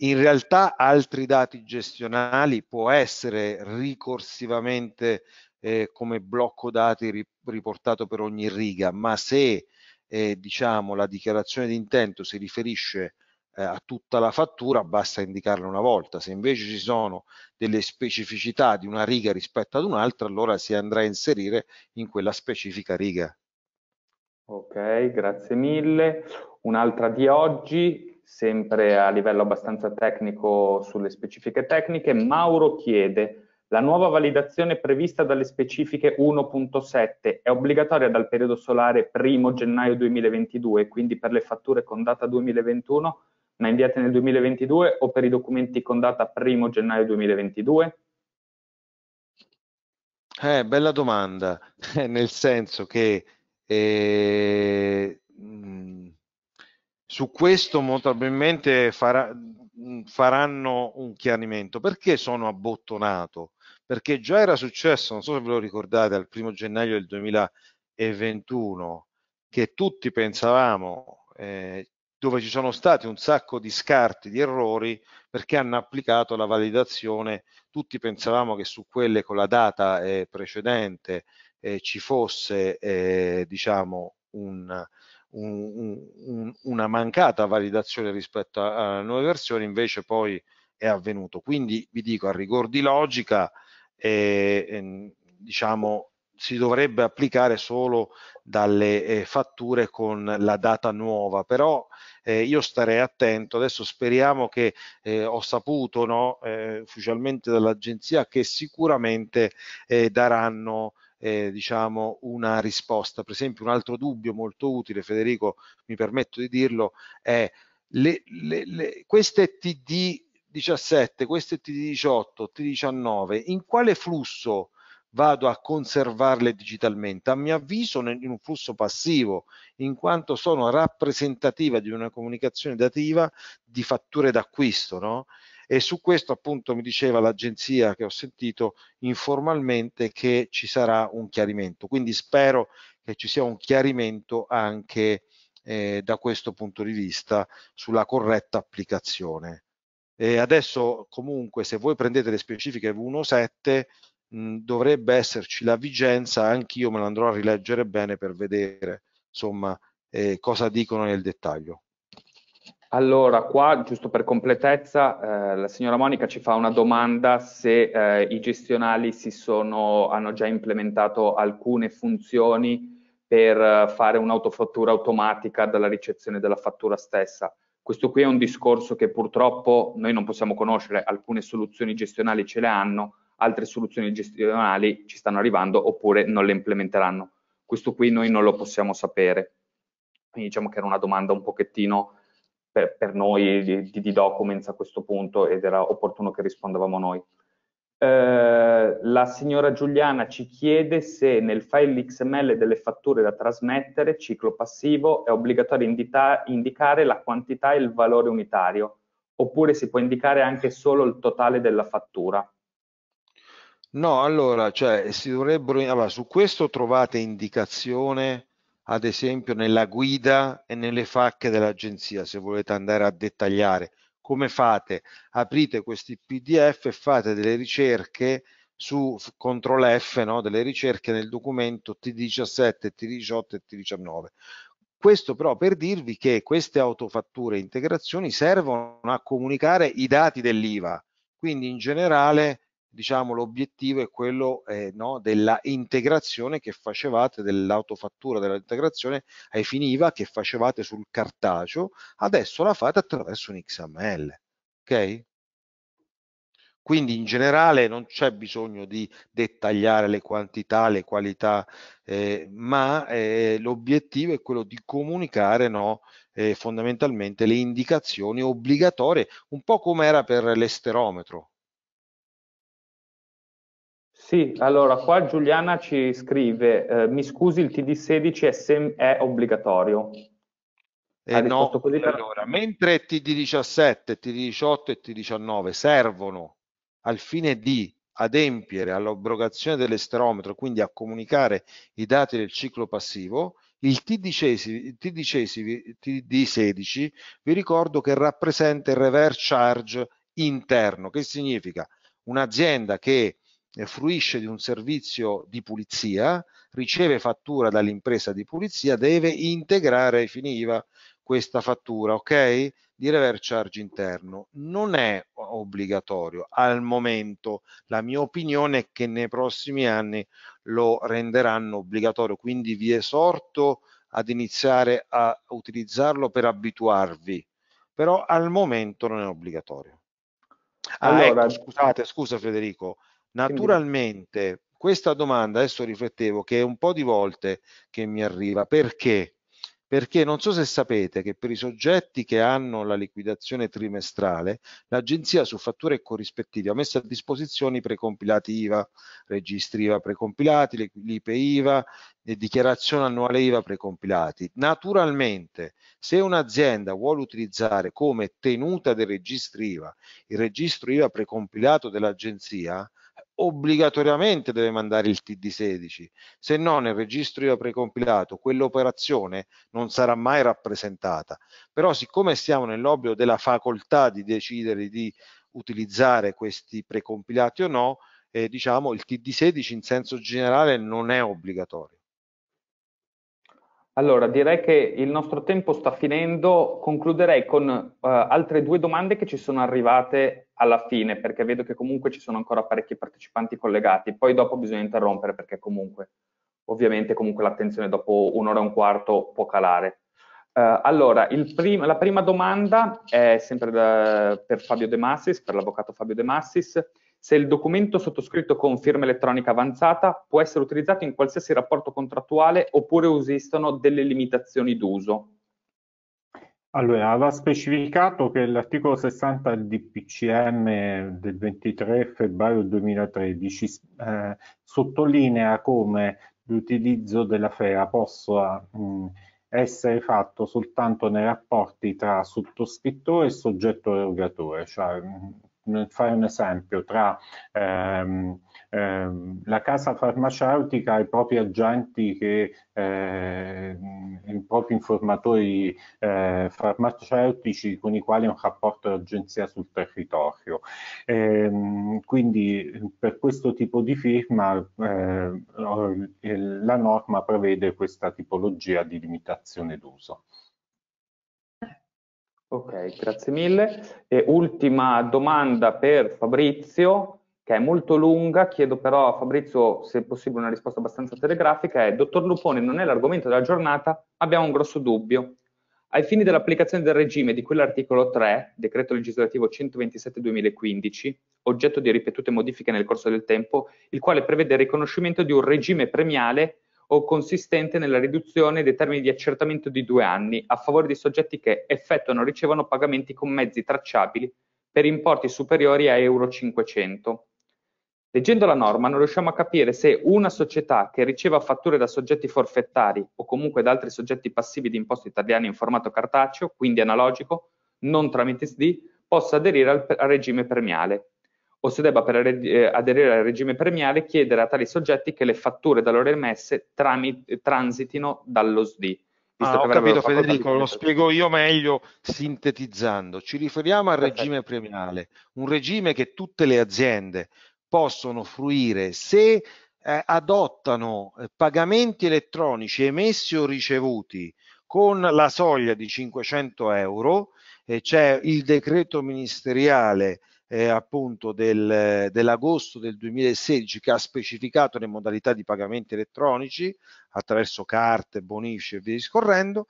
In realtà altri dati gestionali può essere ricorsivamente eh, come blocco dati riportato per ogni riga, ma se eh, diciamo, la dichiarazione di intento si riferisce eh, a tutta la fattura, basta indicarla una volta. Se invece ci sono delle specificità di una riga rispetto ad un'altra, allora si andrà a inserire in quella specifica riga. Ok, grazie mille. Un'altra di oggi, sempre a livello abbastanza tecnico sulle specifiche tecniche. Mauro chiede, la nuova validazione prevista dalle specifiche 1.7 è obbligatoria dal periodo solare 1 gennaio 2022, quindi per le fatture con data 2021, ma inviate nel 2022 o per i documenti con data 1 gennaio 2022? Eh, bella domanda, [LAUGHS] nel senso che eh, su questo molto probabilmente farà, faranno un chiarimento. Perché sono abbottonato? Perché già era successo, non so se ve lo ricordate, al primo gennaio del 2021, che tutti pensavamo, eh, dove ci sono stati un sacco di scarti, di errori, perché hanno applicato la validazione, tutti pensavamo che su quelle con la data eh, precedente eh, ci fosse, eh, diciamo, un, un, un, una mancata validazione rispetto alle nuove versioni, invece poi è avvenuto. Quindi vi dico a rigor di logica, eh, eh, diciamo, si dovrebbe applicare solo dalle eh, fatture con la data nuova, però eh, io starei attento, adesso speriamo che eh, ho saputo no, eh, ufficialmente dall'agenzia che sicuramente eh, daranno eh, diciamo, una risposta. Per esempio un altro dubbio molto utile, Federico mi permetto di dirlo, è le, le, le, queste TD17, queste TD18, TD19, in quale flusso vado a conservarle digitalmente? A mio avviso in un flusso passivo, in quanto sono rappresentativa di una comunicazione dativa di fatture d'acquisto, no? e su questo appunto mi diceva l'agenzia che ho sentito informalmente che ci sarà un chiarimento, quindi spero che ci sia un chiarimento anche eh, da questo punto di vista sulla corretta applicazione. E adesso comunque se voi prendete le specifiche V17 dovrebbe esserci la vigenza, anch'io me la andrò a rileggere bene per vedere insomma eh, cosa dicono nel dettaglio. Allora, qua, giusto per completezza, eh, la signora Monica ci fa una domanda se eh, i gestionali sono, hanno già implementato alcune funzioni per eh, fare un'autofattura automatica dalla ricezione della fattura stessa. Questo qui è un discorso che purtroppo noi non possiamo conoscere, alcune soluzioni gestionali ce le hanno, altre soluzioni gestionali ci stanno arrivando oppure non le implementeranno. Questo qui noi non lo possiamo sapere. Quindi diciamo che era una domanda un pochettino per, per noi di, di, Documents a questo punto ed era opportuno che rispondevamo noi. Eh, la signora Giuliana ci chiede se nel file XML delle fatture da trasmettere, ciclo passivo, è obbligatorio indita- indicare la quantità e il valore unitario, oppure si può indicare anche solo il totale della fattura. No, allora, cioè, si dovrebbero, allora, su questo trovate indicazione ad esempio nella guida e nelle facche dell'agenzia, se volete andare a dettagliare. Come fate? Aprite questi PDF e fate delle ricerche su CTRL F, no? delle ricerche nel documento T17, T18 e T19. Questo però per dirvi che queste autofatture e integrazioni servono a comunicare i dati dell'IVA, quindi in generale diciamo, l'obiettivo è quello eh, no, della integrazione che facevate, dell'autofattura dell'integrazione ai fini IVA che facevate sul cartaceo, adesso la fate attraverso un XML. Ok? Quindi in generale non c'è bisogno di dettagliare le quantità, le qualità, eh, ma eh, l'obiettivo è quello di comunicare no, eh, fondamentalmente le indicazioni obbligatorie, un po' come era per l'esterometro, sì, allora qua Giuliana ci scrive, eh, mi scusi il TD16 è, sem- è obbligatorio? Eh no, così per... allora, mentre TD17, TD18 e TD19 servono al fine di adempiere all'abrogazione dell'esterometro, quindi a comunicare i dati del ciclo passivo, il TD16, TD16 vi ricordo che rappresenta il reverse charge interno, che significa un'azienda che eh, fruisce di un servizio di pulizia, riceve fattura dall'impresa di pulizia, deve integrare ai fini IVA questa fattura, ok? Di reverse charge interno. Non è obbligatorio al momento. La mia opinione è che nei prossimi anni lo renderanno obbligatorio, quindi vi esorto ad iniziare a utilizzarlo per abituarvi, però al momento non è obbligatorio. Ah, ecco, scusate, scusa Federico, Naturalmente, questa domanda adesso riflettevo che è un po' di volte che mi arriva, perché? Perché non so se sapete che per i soggetti che hanno la liquidazione trimestrale, l'agenzia su fatture e corrispettivi ha messo a disposizione i precompilati IVA, registri IVA precompilati, l'IPE IVA, dichiarazione annuale IVA precompilati. Naturalmente, se un'azienda vuole utilizzare come tenuta dei registri IVA il registro IVA precompilato dell'agenzia, obbligatoriamente deve mandare il TD16, se no nel registro io precompilato quell'operazione non sarà mai rappresentata. Però siccome siamo nell'obbligo della facoltà di decidere di utilizzare questi precompilati o no, eh, diciamo il TD16 in senso generale non è obbligatorio. Allora, direi che il nostro tempo sta finendo, concluderei con eh, altre due domande che ci sono arrivate alla fine, perché vedo che comunque ci sono ancora parecchi partecipanti collegati, poi dopo bisogna interrompere perché comunque, ovviamente, comunque l'attenzione dopo un'ora e un quarto può calare. Eh, allora, prim la prima domanda è sempre da, per Fabio De Massis, per l'avvocato Fabio De Massis, se il documento sottoscritto con firma elettronica avanzata può essere utilizzato in qualsiasi rapporto contrattuale oppure esistono delle limitazioni d'uso. Allora, va specificato che l'articolo 60 del DPCM del 23 febbraio 2013 eh, sottolinea come l'utilizzo della FEA possa mh, essere fatto soltanto nei rapporti tra sottoscrittore e soggetto erogatore, cioè mh, fare un esempio, tra ehm, ehm, la casa farmaceutica e i propri agenti, che, eh, i propri informatori eh, farmaceutici con i quali ha un rapporto d'agenzia sul territorio. Ehm, quindi per questo tipo di firma eh, la norma prevede questa tipologia di limitazione d'uso. Ok, grazie mille. E ultima domanda per Fabrizio, che è molto lunga, chiedo però a Fabrizio se è possibile una risposta abbastanza telegrafica, è Dottor Lupone non è l'argomento della giornata, abbiamo un grosso dubbio. Ai fini dell'applicazione del regime di quell'articolo 3, decreto legislativo 127-2015, oggetto di ripetute modifiche nel corso del tempo, il quale prevede il riconoscimento di un regime premiale o consistente nella riduzione dei termini di accertamento di due anni a favore di soggetti che effettuano o ricevono pagamenti con mezzi tracciabili per importi superiori a Euro 500. Leggendo la norma non riusciamo a capire se una società che riceva fatture da soggetti forfettari o comunque da altri soggetti passivi di imposte italiane in formato cartaceo, quindi analogico, non tramite SD, possa aderire al, regime premiale o se debba per eh, aderire al regime premiale chiedere a tali soggetti che le fatture da loro emesse tramit- transitino dallo SDI. Ah, ho capito Federico, lo spiego io meglio sintetizzando. Ci riferiamo al Perfetto. regime premiale, un regime che tutte le aziende possono fruire se eh, adottano eh, pagamenti elettronici emessi o ricevuti con la soglia di 500 euro, e c'è il decreto ministeriale eh, appunto del, eh, dell'agosto del 2016 che ha specificato le modalità di pagamenti elettronici attraverso carte, bonifici e via discorrendo.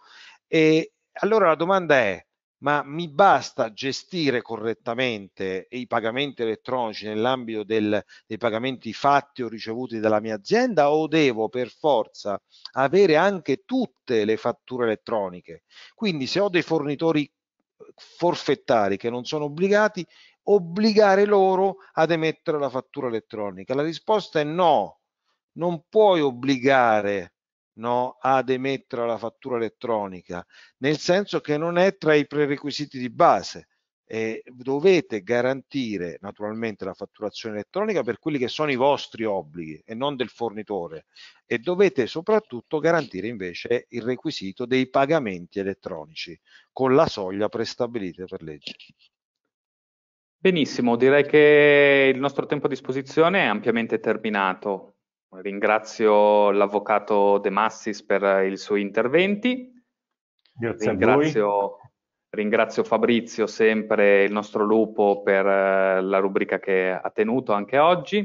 E allora la domanda è, ma mi basta gestire correttamente i pagamenti elettronici nell'ambito del, dei pagamenti fatti o ricevuti dalla mia azienda o devo per forza avere anche tutte le fatture elettroniche? Quindi se ho dei fornitori forfettari che non sono obbligati, obbligare loro ad emettere la fattura elettronica? La risposta è no, non puoi obbligare no, ad emettere la fattura elettronica, nel senso che non è tra i prerequisiti di base. Eh, dovete garantire naturalmente la fatturazione elettronica per quelli che sono i vostri obblighi e non del fornitore e dovete soprattutto garantire invece il requisito dei pagamenti elettronici con la soglia prestabilita per legge. Benissimo, direi che il nostro tempo a disposizione è ampiamente terminato. Ringrazio l'avvocato De Massis per i suoi interventi. Grazie ringrazio, ringrazio, Fabrizio, sempre il nostro lupo, per eh, la rubrica che ha tenuto anche oggi.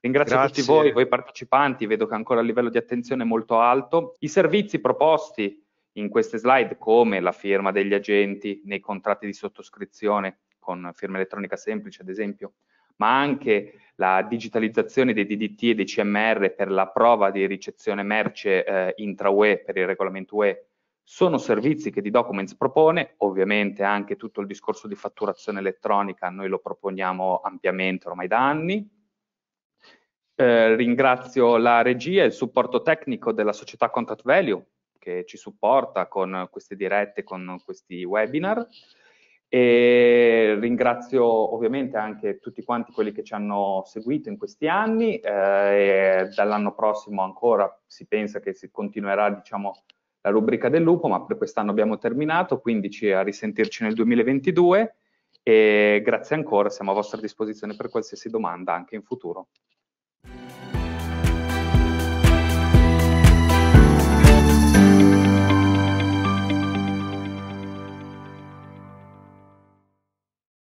Ringrazio Grazie. tutti voi, voi partecipanti, vedo che ancora il livello di attenzione è molto alto. I servizi proposti in queste slide, come la firma degli agenti nei contratti di sottoscrizione, con firma elettronica semplice ad esempio, ma anche la digitalizzazione dei DDT e dei CMR per la prova di ricezione merce eh, intra-UE per il regolamento UE, sono servizi che di Documents propone, ovviamente anche tutto il discorso di fatturazione elettronica noi lo proponiamo ampiamente ormai da anni. Eh, ringrazio la regia e il supporto tecnico della società Contact Value che ci supporta con queste dirette, con questi webinar. E ringrazio ovviamente anche tutti quanti quelli che ci hanno seguito in questi anni. Eh, dall'anno prossimo ancora si pensa che si continuerà, diciamo, la rubrica del lupo, ma per quest'anno abbiamo terminato, quindi a risentirci nel 2022 e grazie ancora, siamo a vostra disposizione per qualsiasi domanda anche in futuro.